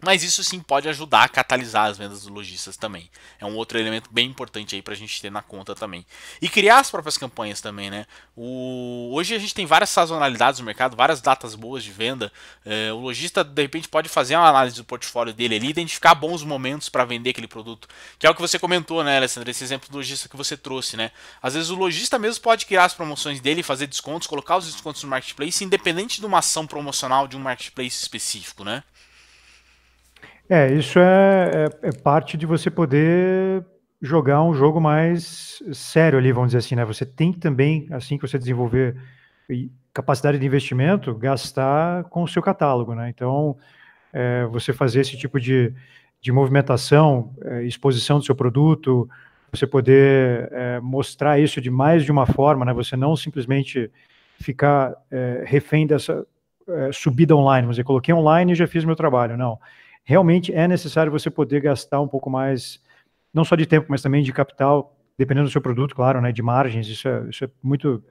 Mas isso sim pode ajudar a catalisar as vendas dos lojistas também. É um outro elemento bem importante aí para a gente ter na conta também. E criar as próprias campanhas também, né? O... Hoje a gente tem várias sazonalidades no mercado, várias datas boas de venda. É, o lojista, de repente, pode fazer uma análise do portfólio dele ali, identificar bons momentos para vender aquele produto. Que é o que você comentou, né, Alessandra? Esse exemplo do lojista que você trouxe, né? Às vezes o lojista mesmo pode criar as promoções dele, fazer descontos, colocar os descontos no marketplace, independente de uma ação promocional de um marketplace específico, né? É, isso é, é, é, parte de você poder jogar um jogo mais sério ali, vamos dizer assim, né? Você tem que também, assim que você desenvolver capacidade de investimento, gastar com o seu catálogo, né? Então, é, você fazer esse tipo de, de movimentação, é, exposição do seu produto, você poder é, mostrar isso de mais de uma forma, né? Você não simplesmente ficar é, refém dessa subida online, você coloquei online e já fiz meu trabalho, não. Não realmente é necessário você poder gastar um pouco mais, não só de tempo, mas também de capital, dependendo do seu produto, claro, né, de margens, isso é, isso é muito...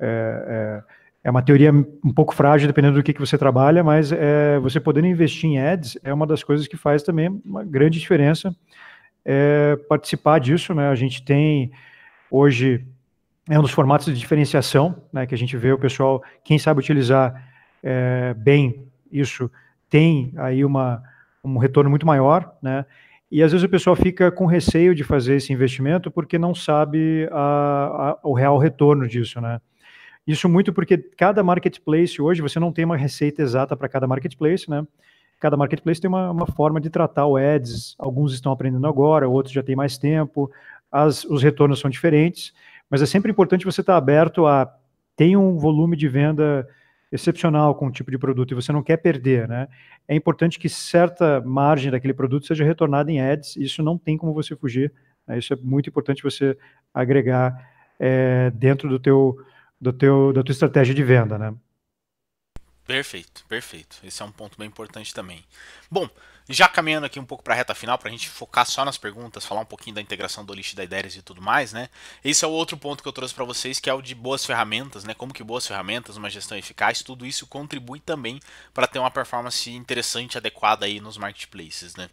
É, é, é, uma teoria um pouco frágil, dependendo do que, que você trabalha, mas é, você podendo investir em ads é uma das coisas que faz também uma grande diferença é, participar disso. Né? A gente tem hoje, é um dos formatos de diferenciação né, que a gente vê o pessoal, quem sabe utilizar é, bem isso, tem aí uma um retorno muito maior, né? E às vezes o pessoal fica com receio de fazer esse investimento porque não sabe a, a, o real retorno disso, né? Isso muito porque cada marketplace hoje você não tem uma receita exata para cada marketplace, né? Cada marketplace tem uma, uma, forma de tratar o ads. Alguns estão aprendendo agora, outros já têm mais tempo. As, os retornos são diferentes, mas é sempre importante você estar tá aberto a tem um volume de venda excepcional com o tipo de produto e você não quer perder, né? É importante que certa margem daquele produto seja retornada em ads, isso não tem como você fugir. Né? Isso é muito importante você agregar é, dentro do teu, do teu, da tua estratégia de venda, né? Perfeito, perfeito. Esse é um ponto bem importante também. Bom, já caminhando aqui um pouco para a reta final, para a gente focar só nas perguntas, falar um pouquinho da integração do list da ideias e tudo mais, né? Esse é o outro ponto que eu trouxe para vocês, que é o de boas ferramentas, né? Como que boas ferramentas, uma gestão eficaz, tudo isso contribui também para ter uma performance interessante, adequada aí nos marketplaces, né?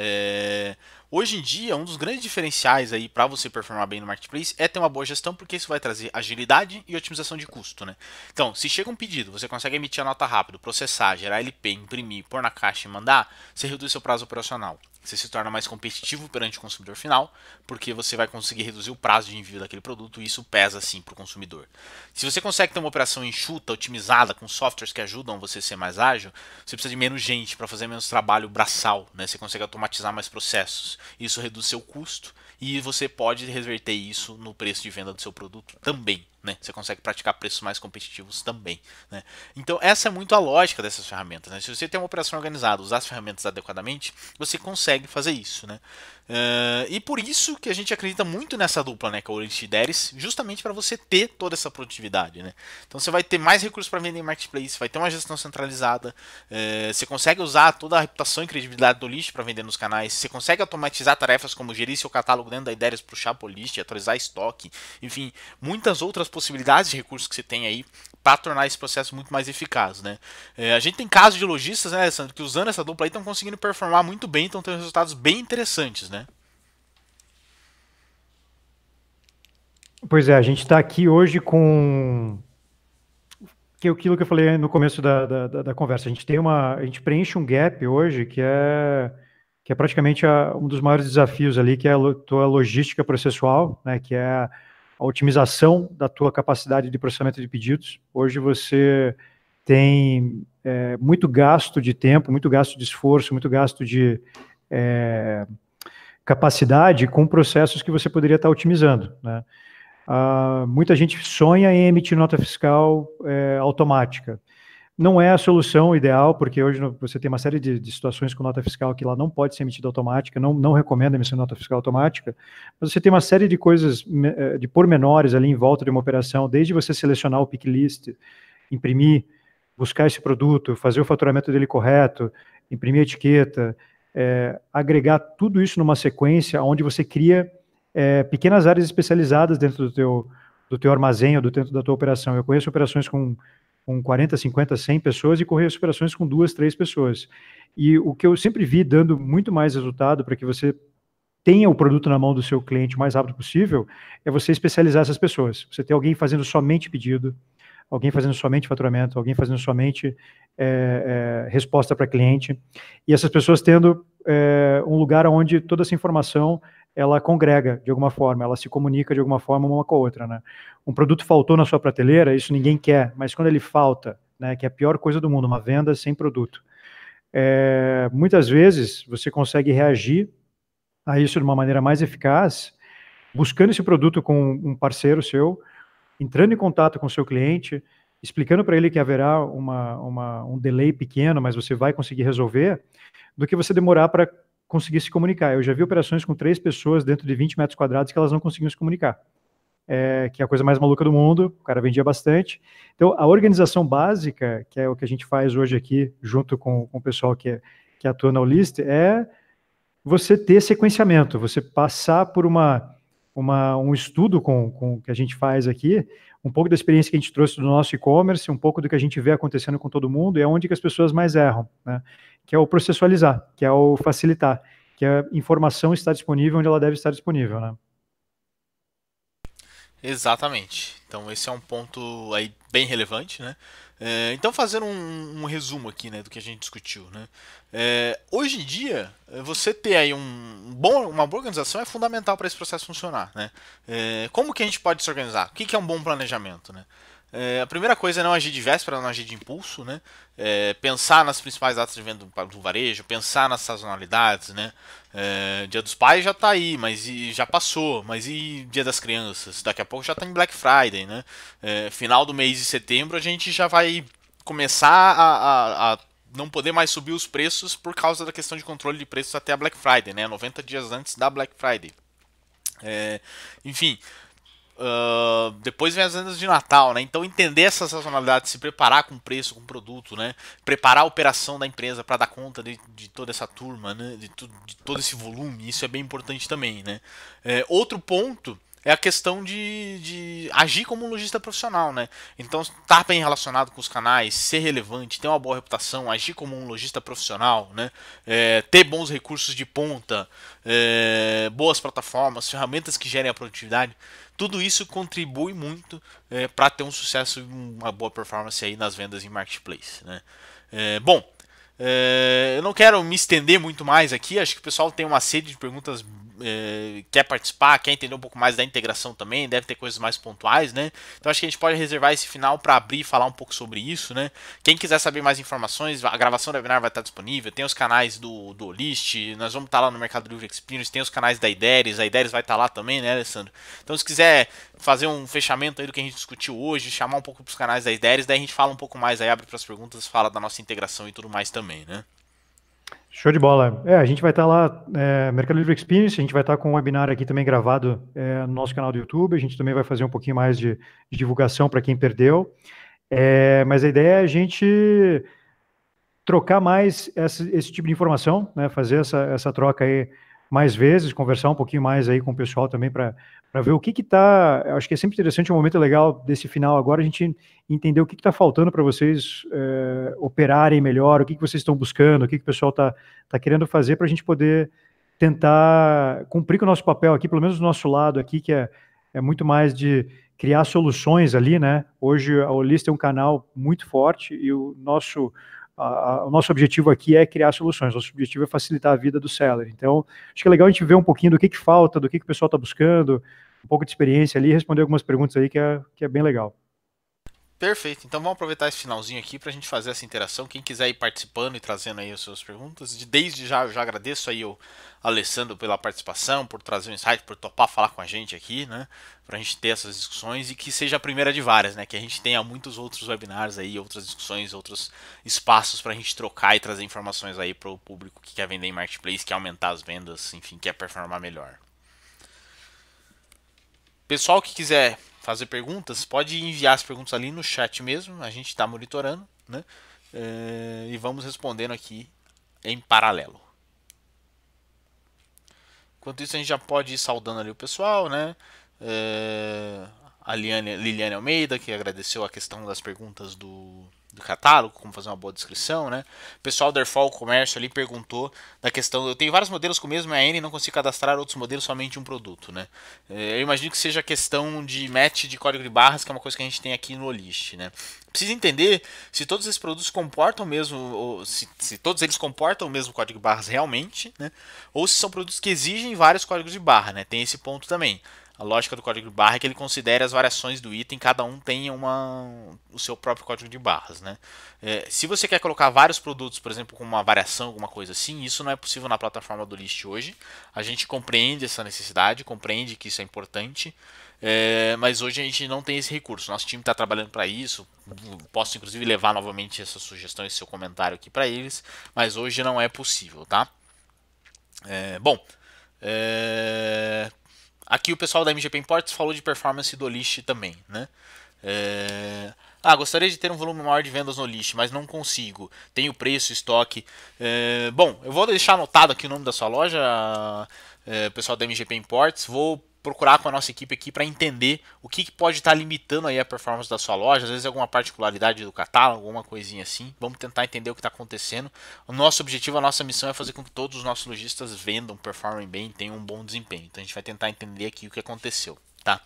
É... Hoje em dia, um dos grandes diferenciais aí para você performar bem no marketplace é ter uma boa gestão, porque isso vai trazer agilidade e otimização de custo, né? Então, se chega um pedido, você consegue emitir a nota rápido, processar, gerar LP, imprimir, pôr na caixa e mandar, você reduz seu prazo operacional. Você se torna mais competitivo perante o consumidor final, porque você vai conseguir reduzir o prazo de envio daquele produto e isso pesa sim para o consumidor. Se você consegue ter uma operação enxuta, otimizada, com softwares que ajudam você a ser mais ágil, você precisa de menos gente para fazer menos trabalho braçal, né? você consegue automatizar mais processos. Isso reduz seu custo e você pode reverter isso no preço de venda do seu produto também. Né? Você consegue praticar preços mais competitivos também. Né? Então, essa é muito a lógica dessas ferramentas. Né? Se você tem uma operação organizada, usar as ferramentas adequadamente, você consegue fazer isso. Né? Uh, e por isso que a gente acredita muito nessa dupla né, que a é o deres, justamente para você ter toda essa produtividade. Né? Então, você vai ter mais recursos para vender em marketplace, vai ter uma gestão centralizada, uh, você consegue usar toda a reputação e credibilidade do list para vender nos canais, você consegue automatizar tarefas como gerir seu catálogo dentro da para puxar para o list, atualizar estoque, enfim, muitas outras as possibilidades de recursos que você tem aí para tornar esse processo muito mais eficaz, né? É, a gente tem casos de lojistas, né, Alessandro, que usando essa dupla aí estão conseguindo performar muito bem, estão tendo resultados bem interessantes, né? Pois é, a gente está aqui hoje com que aquilo que eu falei no começo da, da, da, conversa. A gente tem uma, a gente preenche um gap hoje que é que é praticamente a, um dos maiores desafios ali, que é a, tua logística processual, né? Que é a otimização da tua capacidade de processamento de pedidos. Hoje você tem é, muito gasto de tempo, muito gasto de esforço, muito gasto de é, capacidade com processos que você poderia estar otimizando. Né? Ah, muita gente sonha em emitir nota fiscal é, automática. Não é a solução ideal, porque hoje você tem uma série de, de situações com nota fiscal que lá não pode ser emitida automática, não, não recomendo a emissão de nota fiscal automática, mas você tem uma série de coisas, eh, de pormenores ali em volta de uma operação, desde você selecionar o pick list, imprimir, buscar esse produto, fazer o faturamento dele correto, imprimir a etiqueta, é, agregar tudo isso numa sequência onde você cria é, pequenas áreas especializadas dentro do teu, do teu armazém ou do dentro da tua operação. Eu conheço operações com com 40, 50, 100 pessoas e correr as operações com duas, três pessoas. E o que eu sempre vi dando muito mais resultado para que você tenha o produto na mão do seu cliente o mais rápido possível é você especializar essas pessoas. Você ter alguém fazendo somente pedido, alguém fazendo somente faturamento, alguém fazendo somente é, é, resposta para cliente, e essas pessoas tendo é, um lugar onde toda essa informação ela congrega de alguma forma, ela se comunica de alguma forma uma com a outra, né? Um produto faltou na sua prateleira, isso ninguém quer, mas quando ele falta, né, que é a pior coisa do mundo, uma venda sem produto. É, muitas vezes você consegue reagir a isso de uma maneira mais eficaz, buscando esse produto com um parceiro seu, entrando em contato com o seu cliente, explicando para ele que haverá uma, uma, um delay pequeno, mas você vai conseguir resolver, do que você demorar para conseguir se comunicar. Eu já vi operações com três pessoas dentro de 20 metros quadrados que elas não conseguiam se comunicar, é, que é a coisa mais maluca do mundo, o cara vendia bastante. Então, a organização básica, que é o que a gente faz hoje aqui, junto com, com o pessoal que, é, que atua na Olist, é você ter sequenciamento, você passar por uma, uma um estudo com, com que a gente faz aqui, um pouco da experiência que a gente trouxe do nosso e-commerce, um pouco do que a gente vê acontecendo com todo mundo, é onde que as pessoas mais erram, né? que é o processualizar, que é o facilitar, que a informação está disponível onde ela deve estar disponível. Né? Exatamente. Então esse é um ponto aí bem relevante, né? É, então, fazendo um, um, resumo aqui né, do que a gente discutiu. Né? É, hoje em dia, você ter aí um bom, uma boa organização é fundamental para esse processo funcionar. Né? É, como que a gente pode se organizar? O que, que é um bom planejamento? Né? É, a primeira coisa é não agir de véspera, não agir de impulso, né? É, pensar nas principais datas de venda do, varejo, pensar nas sazonalidades, né? É, dia dos pais já está aí, mas já passou, mas e dia das crianças? Daqui a pouco já está em Black Friday, né? É, final do mês de setembro a gente já vai começar a, a, a não poder mais subir os preços por causa da questão de controle de preços até a Black Friday, né? 90 dias antes da Black Friday. É, enfim, Uh, depois vem as vendas de Natal, né? Então entender essa sazonalidade, se preparar com preço, com produto, né? Preparar a operação da empresa para dar conta de, de, toda essa turma, né? De, tu, de, todo esse volume, isso é bem importante também, né? É, outro ponto é a questão de, de agir como um lojista profissional, né? Então, estar bem relacionado com os canais, ser relevante, ter uma boa reputação, agir como um lojista profissional, né? É, ter bons recursos de ponta, é, boas plataformas, ferramentas que gerem a produtividade, tudo isso contribui muito é, para ter um sucesso e uma boa performance aí nas vendas em marketplace, né? É, bom, é, eu não quero me estender muito mais aqui, acho que o pessoal tem uma sede de perguntas eh, quer participar, quer entender um pouco mais da integração também, deve ter coisas mais pontuais, né? Então acho que a gente pode reservar esse final para abrir e falar um pouco sobre isso, né? Quem quiser saber mais informações, a gravação do webinar vai estar disponível, tem os canais do, do List, nós vamos estar lá no Mercado Livre Experience, tem os canais da Ideres, a Ideres vai estar lá também, né, Alessandro? Então se quiser fazer um fechamento aí do que a gente discutiu hoje, chamar um pouco para os canais da Ideres, daí a gente fala um pouco mais aí, abre para as perguntas, fala da nossa integração e tudo mais também, né? Show de bola. É, a gente vai estar tá lá, é, Mercado Livre Experience, a gente vai estar tá com um webinar aqui também gravado é, no nosso canal do YouTube, a gente também vai fazer um pouquinho mais de, de divulgação para quem perdeu. É, mas a ideia é a gente trocar mais essa, esse tipo de informação, né, fazer essa, essa troca aí mais vezes, conversar um pouquinho mais aí com o pessoal também para para ver o que está. acho que é sempre interessante, é um momento legal desse final agora, a gente entender o que está faltando para vocês é, operarem melhor, o que, que vocês estão buscando, o que, que o pessoal está tá querendo fazer para a gente poder tentar cumprir com o nosso papel aqui, pelo menos do nosso lado aqui, que é, é muito mais de criar soluções ali, né? Hoje a Olista é um canal muito forte e o nosso a, a, o nosso objetivo aqui é criar soluções, nosso objetivo é facilitar a vida do seller. Então, acho que é legal a gente ver um pouquinho do que, que falta, do que, que o pessoal está buscando, um pouco de experiência ali, responder algumas perguntas aí que é, que é bem legal. Perfeito. Então vamos aproveitar esse finalzinho aqui para a gente fazer essa interação. Quem quiser ir participando e trazendo aí as suas perguntas, desde já eu já agradeço aí o Alessandro pela participação, por trazer o um insight, por topar falar com a gente aqui, né? Para a gente ter essas discussões e que seja a primeira de várias, né? Que a gente tenha muitos outros webinars aí, outras discussões, outros espaços para a gente trocar e trazer informações aí para o público que quer vender em marketplace, quer aumentar as vendas, enfim, quer performar melhor. Pessoal que quiser fazer perguntas, pode enviar as perguntas ali no chat mesmo. A gente está monitorando, né? É, e vamos respondendo aqui em paralelo. Enquanto isso, a gente já pode ir saudando ali o pessoal, né? É, a Liliane, Liliane Almeida, que agradeceu a questão das perguntas do, do catálogo, como fazer uma boa descrição, né? O pessoal da Airfall Comércio ali perguntou da questão, eu tenho vários modelos com o mesmo AN e não consigo cadastrar outros modelos, somente um produto, né? É, eu imagino que seja questão de match de código de barras, que é uma coisa que a gente tem aqui no Olist, né? Precisa entender se todos esses produtos comportam mesmo, se, se, todos eles comportam o mesmo código de barras realmente, né? Ou se são produtos que exigem vários códigos de barra, né? Tem esse ponto também. A lógica do código de barra é que ele considere as variações do item, cada um tem uma, o seu próprio código de barras. Né? É, se você quer colocar vários produtos, por exemplo, com uma variação, alguma coisa assim, isso não é possível na plataforma do List hoje. A gente compreende essa necessidade, compreende que isso é importante, é, mas hoje a gente não tem esse recurso. Nosso time está trabalhando para isso. Posso inclusive levar novamente essa sugestão, esse seu comentário aqui para eles, mas hoje não é possível, tá? É, bom, é, Aqui o pessoal da MGP Imports falou de performance do list também, né? É... Ah, gostaria de ter um volume maior de vendas no list, mas não consigo. Tenho preço, estoque. É... Bom, eu vou deixar anotado aqui o nome da sua loja, é... pessoal da MGP Imports. Vou procurar com a nossa equipe aqui para entender o que, que pode estar tá limitando aí a performance da sua loja, às vezes alguma particularidade do catálogo, alguma coisinha assim. Vamos tentar entender o que está acontecendo. O nosso objetivo, a nossa missão é fazer com que todos os nossos lojistas vendam, performem bem, tenham um bom desempenho. Então a gente vai tentar entender aqui o que aconteceu, tá?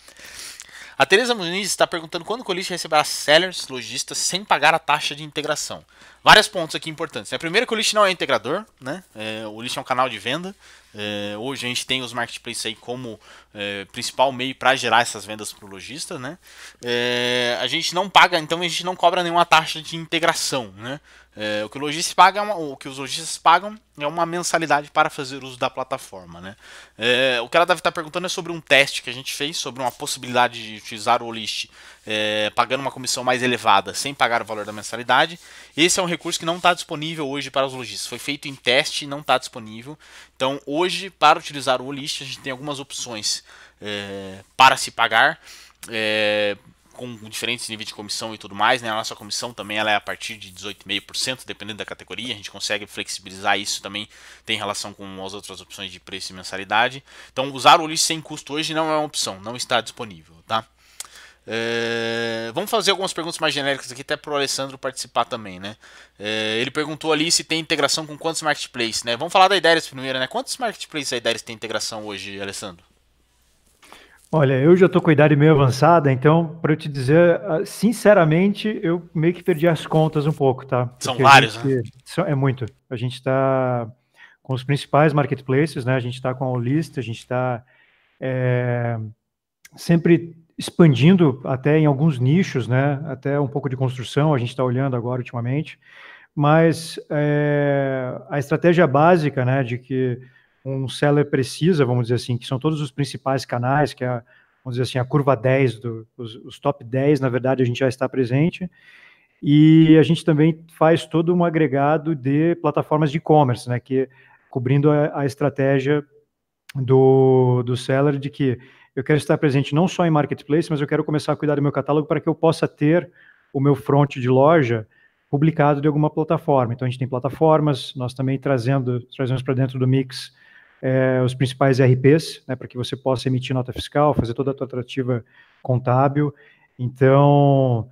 A Tereza Muniz está perguntando quando o colis receberá sellers lojistas sem pagar a taxa de integração vários pontos aqui importantes. É, primeiro que o List não é integrador, né? É, o List é um canal de venda. É, hoje a gente tem os marketplaces aí como é, principal meio para gerar essas vendas para o lojista, né? É, a gente não paga, então a gente não cobra nenhuma taxa de integração, né? É, o que o lojista paga, é uma, o que os lojistas pagam é uma mensalidade para fazer uso da plataforma, né? o que ela deve estar perguntando é sobre um teste que a gente fez sobre uma possibilidade de utilizar o List é, pagando uma comissão mais elevada sem pagar o valor da mensalidade. Esse é um recurso que não está disponível hoje para os lojistas. Foi feito em teste e não está disponível. Então, hoje, para utilizar o Olist, a gente tem algumas opções é, para se pagar. É, com diferentes níveis de comissão e tudo mais, né? A nossa comissão também ela é a partir de 18,5%, dependendo da categoria. A gente consegue flexibilizar isso também, tem relação com as outras opções de preço e mensalidade. Então, usar o list sem custo hoje não é uma opção, não está disponível. É, vamos fazer algumas perguntas mais genéricas aqui, até para o Alessandro participar também, né? É, ele perguntou ali se tem integração com quantos marketplaces, né? Vamos falar da ideias primeiro, né? Quantos marketplaces a Ideias tem integração hoje, Alessandro? Olha, eu já estou com a idade meio avançada, então, para eu te dizer, ah, sinceramente, eu meio que perdi as contas um pouco, tá? Porque são vários, gente, né? É muito. A gente está com os principais marketplaces, né? A gente está com a Olista, a gente está é, eh, sempre expandindo até em alguns nichos, né? Até um pouco de construção, a gente está olhando agora ultimamente, mas é, a estratégia básica, né, de que um seller precisa, vamos dizer assim, que são todos os principais canais, que é, vamos dizer assim, a curva 10, do, os, os top 10, na verdade, a gente já está presente, e a gente também faz todo um agregado de plataformas de e-commerce, né, que cobrindo a, a estratégia do, do seller de que eu quero estar presente não só em marketplace, mas eu quero começar a cuidar do meu catálogo para que eu possa ter o meu front de loja publicado de alguma plataforma. Então a gente tem plataformas, nós também trazendo, trazemos para dentro do mix é, os principais RPs, né, para que você possa emitir nota fiscal, fazer toda a tua atrativa contábil. Então,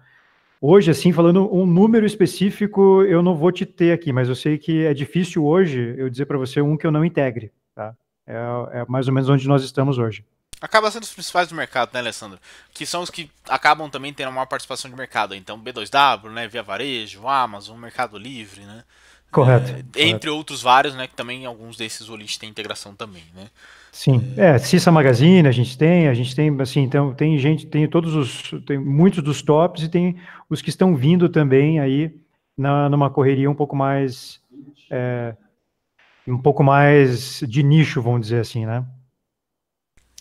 hoje, assim, falando um número específico, eu não vou te ter aqui, mas eu sei que é difícil hoje eu dizer para você um que eu não integre. Tá? É, é mais ou menos onde nós estamos hoje. Acaba sendo os principais do mercado, né, Alessandro? Que são os que acabam também tendo a maior participação de mercado. Então, B2W, né, Via Varejo, Amazon, Mercado Livre, né? Correto. É, entre outros vários, né, que também alguns desses Olist têm integração também, né? Sim, é, Cissa Magazine a gente tem, a gente tem, assim, então tem gente, tem todos os, tem muitos dos tops e tem os que estão vindo também aí na, numa correria um pouco mais, é, um pouco mais de nicho, vamos dizer assim, né?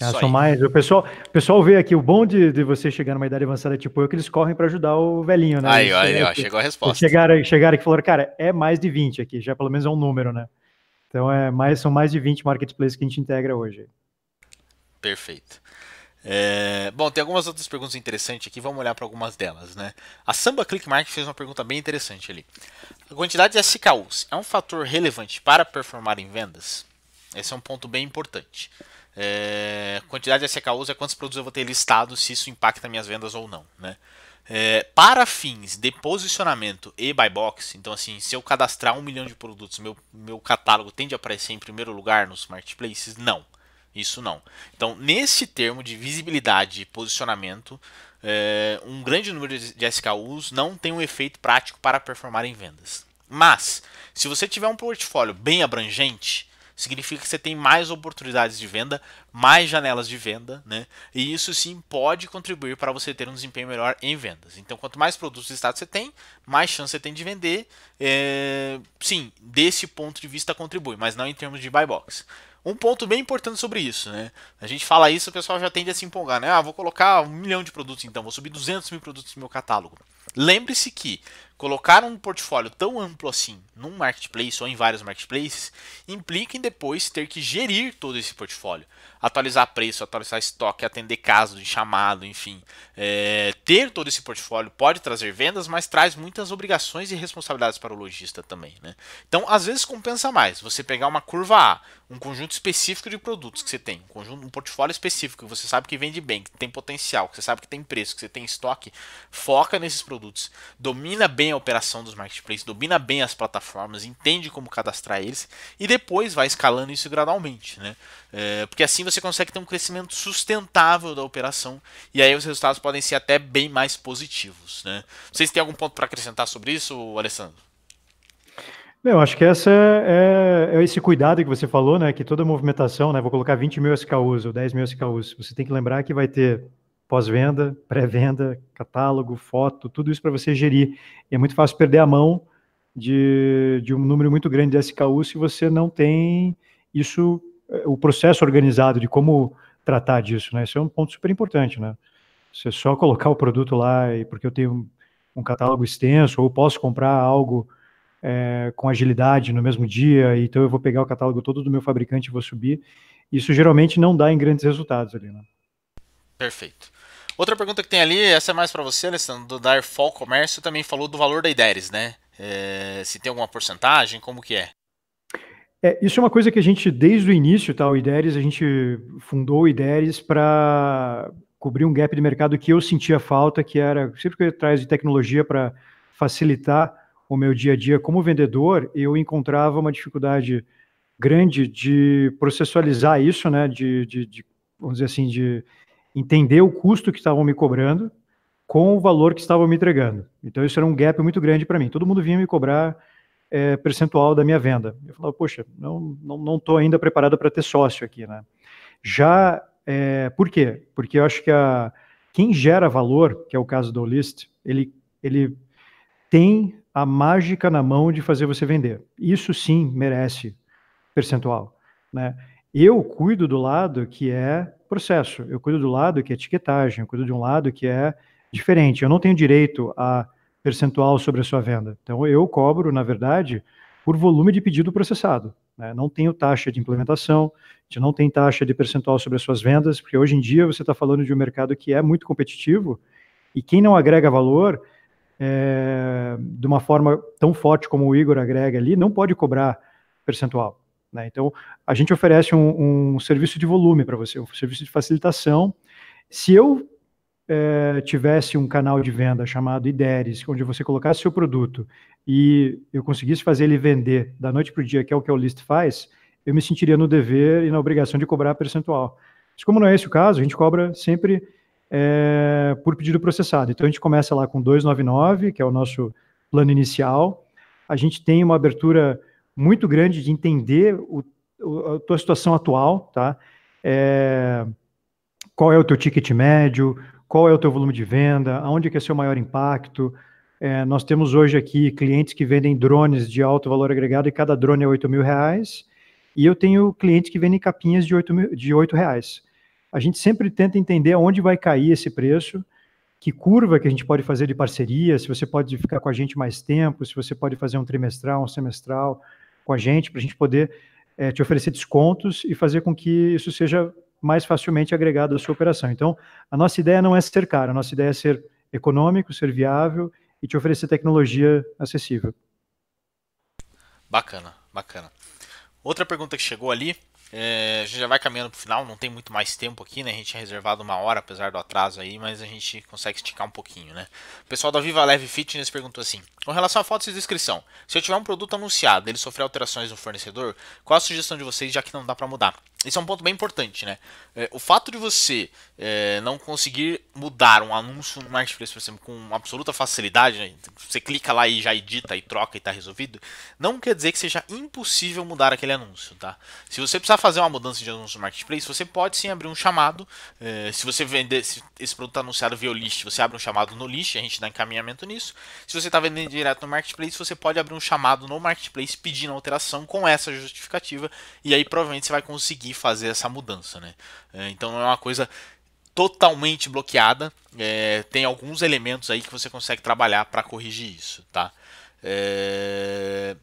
Ah, mais. O pessoal, o pessoal vê aqui, o bom de, de você chegar numa idade avançada tipo eu, que eles correm para ajudar o velhinho, né? Aí, eles, é aí, ó, tipo, chegou a resposta. Chegaram, chegaram aqui e falaram, cara, é mais de 20 aqui, já pelo menos é um número, né? Então é mais, são mais de 20 marketplaces que a gente integra hoje. Perfeito. É, bom, tem algumas outras perguntas interessantes aqui, vamos olhar para algumas delas, né? A Samba Click Market fez uma pergunta bem interessante ali. A quantidade de SKUs é um fator relevante para performar em vendas? Esse é um ponto bem importante. É, quantidade de SKUs é quantos produtos eu vou ter listado, se isso impacta minhas vendas ou não, né? É, para fins de posicionamento e buy box, então assim, se eu cadastrar um milhão de produtos, meu, meu catálogo tende a aparecer em primeiro lugar nos marketplaces? Não, isso não. Então, nesse termo de visibilidade e posicionamento, é, um grande número de SKUs não tem um efeito prático para performar em vendas. Mas, se você tiver um portfólio bem abrangente, significa que você tem mais oportunidades de venda, mais janelas de venda, né? E isso sim pode contribuir para você ter um desempenho melhor em vendas. Então, quanto mais produtos estado você tem, mais chance você tem de vender. É... Sim, desse ponto de vista contribui, mas não em termos de buy box. Um ponto bem importante sobre isso, né? A gente fala isso, o pessoal já tende a se empolgar, né? Ah, vou colocar um milhão de produtos, então vou subir 200 mil produtos no meu catálogo. Lembre-se que Colocar um portfólio tão amplo assim num marketplace ou em vários marketplaces implica em depois ter que gerir todo esse portfólio, atualizar preço, atualizar estoque, atender caso de chamado, enfim. É, ter todo esse portfólio pode trazer vendas, mas traz muitas obrigações e responsabilidades para o lojista também. Né? Então, às vezes compensa mais você pegar uma curva A, um conjunto específico de produtos que você tem, um, conjunto, um portfólio específico que você sabe que vende bem, que tem potencial, que você sabe que tem preço, que você tem estoque, foca nesses produtos, domina bem bem a operação dos marketplaces, domina bem as plataformas, entende como cadastrar eles e depois vai escalando isso gradualmente, né? É, porque assim você consegue ter um crescimento sustentável da operação e aí os resultados podem ser até bem mais positivos, né? Vocês têm algum ponto para acrescentar sobre isso, Alessandro? eu acho que essa é, é, é, esse cuidado que você falou, né? Que toda movimentação, né? Vou colocar 20 mil SKUs ou 10 mil SKUs, você tem que lembrar que vai ter pós-venda, pré-venda, catálogo, foto, tudo isso para você gerir. E é muito fácil perder a mão de, de um número muito grande de SKU se você não tem isso, eh, o processo organizado de como tratar disso, né? Isso é um ponto super importante, né? Você só colocar o produto lá, e porque eu tenho um catálogo extenso, ou posso comprar algo é, com agilidade no mesmo dia, então eu vou pegar o catálogo todo do meu fabricante e vou subir. Isso geralmente não dá em grandes resultados ali, né? Perfeito. Outra pergunta que tem ali, essa é mais para você, Alessandro, do Darfall Comércio, também falou do valor da IDERES, né? É, se tem alguma porcentagem, como que é? É, isso é uma coisa que a gente, desde o início, tá, o IDERES, a gente fundou o IDERES para cobrir um gap de mercado que eu sentia falta, que era sempre que eu traz de tecnologia para facilitar o meu dia a dia como vendedor, eu encontrava uma dificuldade grande de processualizar isso, né, de, de, de vamos dizer assim, de entender o custo que estavam me cobrando com o valor que estavam me entregando. Então, isso era um gap muito grande para mim. Todo mundo vinha me cobrar é, percentual da minha venda. Eu falava, poxa, não estou não, não ainda preparado para ter sócio aqui. Né? Já, é, por quê? Porque eu acho que a, quem gera valor, que é o caso do List, ele, ele tem a mágica na mão de fazer você vender. Isso sim merece percentual. Né? Eu cuido do lado que é processo, eu cuido do lado que é etiquetagem, eu cuido de um lado que é diferente. Eu não tenho direito a percentual sobre a sua venda. Então, eu cobro, na verdade, por volume de pedido processado. Né? Não tenho taxa de implementação, a gente não tem taxa de percentual sobre as suas vendas, porque hoje em dia você está falando de um mercado que é muito competitivo e quem não agrega valor é, de uma forma tão forte como o Igor agrega ali, não pode cobrar percentual. Né? Então, a gente oferece um, um serviço de volume para você, um serviço de facilitação. Se eu é, tivesse um canal de venda chamado IDERES, onde você colocasse seu produto e eu conseguisse fazer ele vender da noite para o dia, que é o que o List faz, eu me sentiria no dever e na obrigação de cobrar percentual. Mas como não é esse o caso, a gente cobra sempre é, por pedido processado. Então a gente começa lá com 299, que é o nosso plano inicial. A gente tem uma abertura muito grande de entender o, o, a tua situação atual, tá? É, qual é o teu ticket médio, qual é o teu volume de venda, aonde quer que é seu maior impacto. É, nós temos hoje aqui clientes que vendem drones de alto valor agregado e cada drone é 8 mil reais. E eu tenho clientes que vendem capinhas de 8, mil, de 8 reais. A gente sempre tenta entender onde vai cair esse preço, que curva que a gente pode fazer de parceria, se você pode ficar com a gente mais tempo, se você pode fazer um trimestral, um semestral, com a gente, para a gente poder é, te oferecer descontos e fazer com que isso seja mais facilmente agregado à sua operação. Então, a nossa ideia não é ser caro, a nossa ideia é ser econômico, ser viável e te oferecer tecnologia acessível. Bacana, bacana. Outra pergunta que chegou ali é, a gente já vai caminhando pro final, não tem muito mais tempo aqui, né? A gente é reservado uma hora, apesar do atraso aí, mas a gente consegue esticar um pouquinho, né? O pessoal da Viva Leve Fitness perguntou assim: com relação a fotos e descrição, se eu tiver um produto anunciado ele sofrer alterações no fornecedor, qual a sugestão de vocês, já que não dá para mudar? esse é um ponto bem importante, né? É, o fato de você é, não conseguir mudar um anúncio no Marketplace, por exemplo, com absoluta facilidade, né? você clica lá e já edita e troca e está resolvido, não quer dizer que seja impossível mudar aquele anúncio, tá? Se você precisar fazer uma mudança de anúncio no Marketplace, você pode sim abrir um chamado. É, se você vender, se esse produto está anunciado via list, você abre um chamado no list, a gente dá encaminhamento nisso. Se você está vendendo direto no Marketplace, você pode abrir um chamado no Marketplace pedindo alteração com essa justificativa, e aí provavelmente você vai conseguir conseguir fazer essa mudança, né? É, então não é uma coisa totalmente bloqueada, é, tem alguns elementos aí que você consegue trabalhar para corrigir isso, tá? É...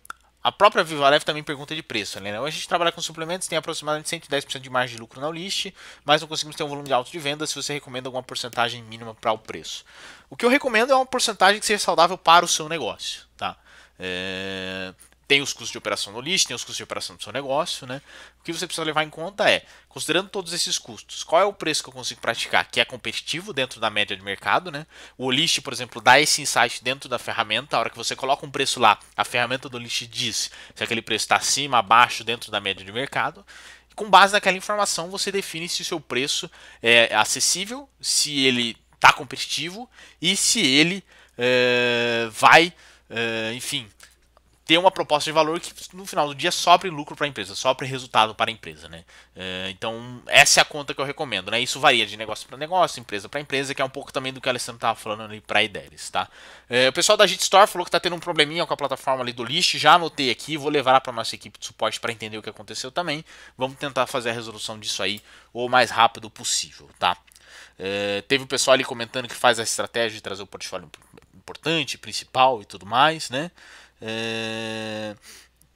A própria Vivalev também pergunta de preço, né? a gente trabalha com suplementos, tem aproximadamente 110% de margem de lucro na list, mas não conseguimos ter um volume de alto de venda se você recomenda alguma porcentagem mínima para o preço. O que eu recomendo é uma porcentagem que seja saudável para o seu negócio, tá? É tem os custos de operação do lixo, tem os custos de operação do seu negócio, né? O que você precisa levar em conta é, considerando todos esses custos, qual é o preço que eu consigo praticar que é competitivo dentro da média de mercado, né? O List, por exemplo, dá esse insight dentro da ferramenta, a hora que você coloca um preço lá, a ferramenta do List diz se aquele preço está acima, abaixo, dentro da média de mercado. E com base naquela informação, você define se o seu preço é acessível, se ele está competitivo e se ele é, vai, é, enfim, ter uma proposta de valor que no final do dia sobre lucro para a empresa, sobre resultado para a empresa, né? É, então essa é a conta que eu recomendo, né? Isso varia de negócio para negócio, empresa para empresa, que é um pouco também do que a Alessandra estava falando ali para a tá? É, o pessoal da Store falou que está tendo um probleminha com a plataforma ali do List, já anotei aqui, vou levar para nossa equipe de suporte para entender o que aconteceu também. Vamos tentar fazer a resolução disso aí o mais rápido possível, tá? É, teve o pessoal ali comentando que faz a estratégia de trazer o portfólio importante, principal e tudo mais, né? É...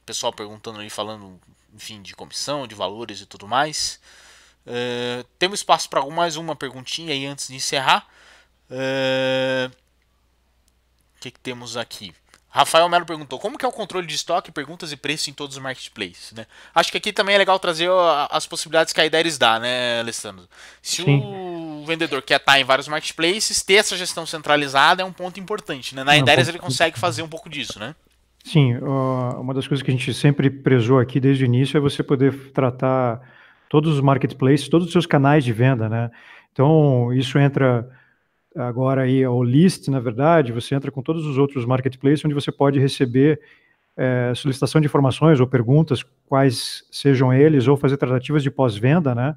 Pessoal perguntando aí, falando, enfim, de comissão, de valores e tudo mais. É... Temos espaço para mais uma perguntinha aí antes de encerrar. É... O que, que temos aqui? Rafael Melo perguntou: como que é o controle de estoque, perguntas e preço em todos os marketplaces? Né? Acho que aqui também é legal trazer as possibilidades que a IDERES dá, né, Alessandro? Se Sim. o vendedor quer estar em vários marketplaces, ter essa gestão centralizada é um ponto importante. Né? Na Ideias é IDERES ele consegue fazer um pouco disso, né? Sim, uma das coisas que a gente sempre prezou aqui desde o início é você poder tratar todos os marketplaces, todos os seus canais de venda, né? Então, isso entra agora aí ao list, na verdade, você entra com todos os outros marketplaces onde você pode receber é, solicitação de informações ou perguntas, quais sejam eles, ou fazer tratativas de pós-venda, né?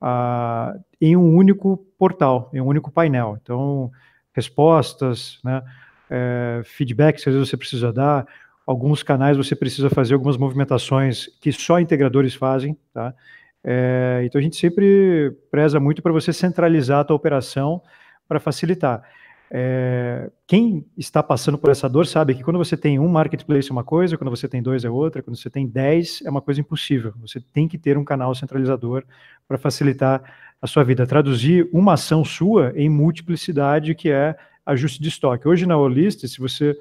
Ah, em um único portal, em um único painel. Então, respostas, né? é, feedbacks que às vezes você precisa dar, alguns canais você precisa fazer algumas movimentações que só integradores fazem, tá? É, então a gente sempre preza muito para você centralizar a tua operação para facilitar. É, quem está passando por essa dor sabe que quando você tem um marketplace é uma coisa, quando você tem dois é outra, quando você tem dez é uma coisa impossível. Você tem que ter um canal centralizador para facilitar a sua vida, traduzir uma ação sua em multiplicidade, que é ajuste de estoque. Hoje na Olist, se você,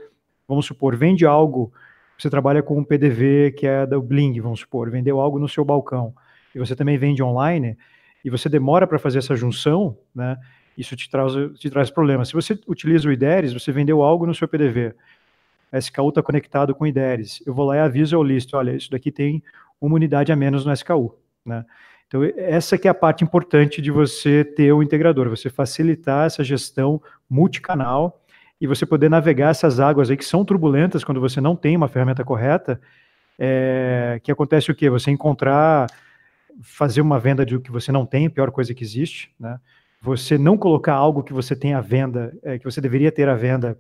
vamos supor, vende algo, você trabalha com um PDV que é da Bling, vamos supor, vendeu algo no seu balcão, e você também vende online, e você demora para fazer essa junção, né? Isso te traz, te traz problemas. Se você utiliza o IDERES, você vendeu algo no seu PDV, SKU está conectado com o IDERES, eu vou lá e aviso ao list, olha, isso daqui tem uma unidade a menos no SKU, né? Então, essa que é a parte importante de você ter o integrador, você facilitar essa gestão multicanal e você poder navegar essas águas aí que são turbulentas quando você não tem uma ferramenta correta, é, que acontece o quê? Você encontrar, fazer uma venda de o que você não tem, pior coisa que existe, né? Você não colocar algo que você tem à venda, é, que você deveria ter à venda,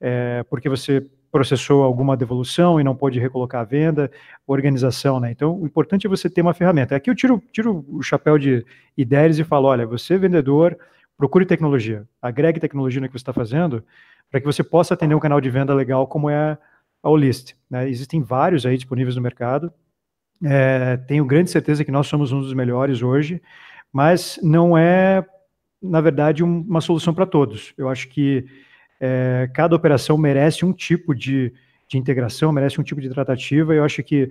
é, porque você processou alguma devolução e não pôde recolocar a venda, organização, né? Então, o importante é você ter uma ferramenta. Aqui eu tiro, tiro o chapéu de ideias e falo, olha, você vendedor, procure tecnologia, agregue tecnologia no que você está fazendo, para que você possa atender um canal de venda legal como é a Olist. Né? Existem vários aí disponíveis no mercado. É, tenho grande certeza que nós somos um dos melhores hoje, mas não é, na verdade, um, uma solução para todos. Eu acho que é, cada operação merece um tipo de, de integração, merece um tipo de tratativa, e eu acho que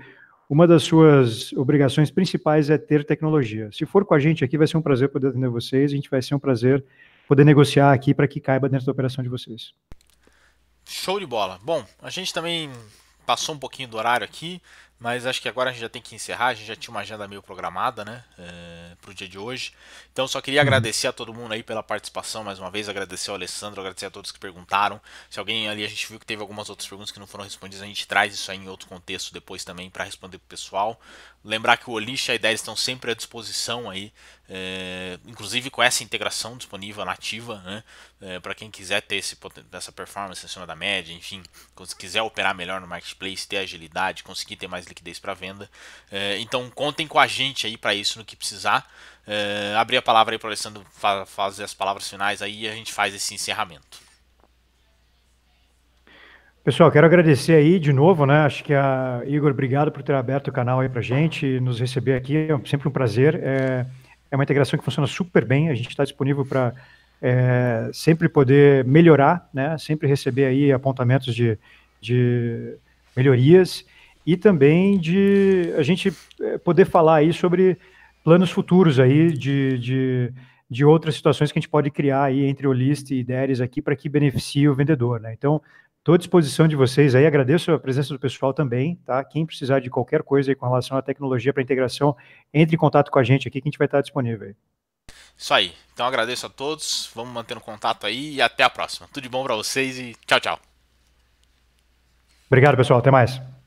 uma das suas obrigações principais é ter tecnologia. Se for com a gente aqui, vai ser um prazer poder atender vocês, a gente vai ser um prazer poder negociar aqui para que caiba dentro da operação de vocês. Show de bola. Bom, a gente também passou um pouquinho do horário aqui, mas acho que agora a gente já tem que encerrar, a gente já tinha uma agenda meio programada, né? É, eh, para o dia de hoje. Então só queria uhum. agradecer a todo mundo aí pela participação mais uma vez, agradecer ao Alessandro, agradecer a todos que perguntaram. Se alguém ali, a gente viu que teve algumas outras perguntas que não foram respondidas, a gente traz isso aí em outro contexto depois também para responder pro pessoal. Lembrar que o Olixa e a Ideia estão sempre à disposição aí é, inclusive com essa integração disponível nativa, né, é, para quem quiser ter esse, essa performance acima da média, enfim, se quiser operar melhor no marketplace, ter agilidade, conseguir ter mais liquidez para venda. É, então contem com a gente aí para isso no que precisar. É, abrir a palavra aí para o Alessandro fa fazer as palavras finais aí e a gente faz esse encerramento. Pessoal, quero agradecer aí de novo, né? Acho que a Igor, obrigado por ter aberto o canal aí para gente, nos receber aqui, é sempre um prazer. É é uma integração que funciona super bem, a gente está disponível para é, sempre poder melhorar, né? sempre receber aí apontamentos de, de melhorias e também de a gente é, poder falar aí sobre planos futuros aí de, de, de outras situações que a gente pode criar aí entre o list e deres aqui para que beneficie o vendedor, né? Então, Estou à disposição de vocês aí, agradeço a presença do pessoal também, tá? Quem precisar de qualquer coisa aí com relação à tecnologia para integração, entre em contato com a gente aqui que a gente vai estar disponível Isso aí. Então agradeço a todos, vamos mantendo contato aí e até a próxima. Tudo de bom para vocês e tchau, tchau. Obrigado, pessoal. Até mais.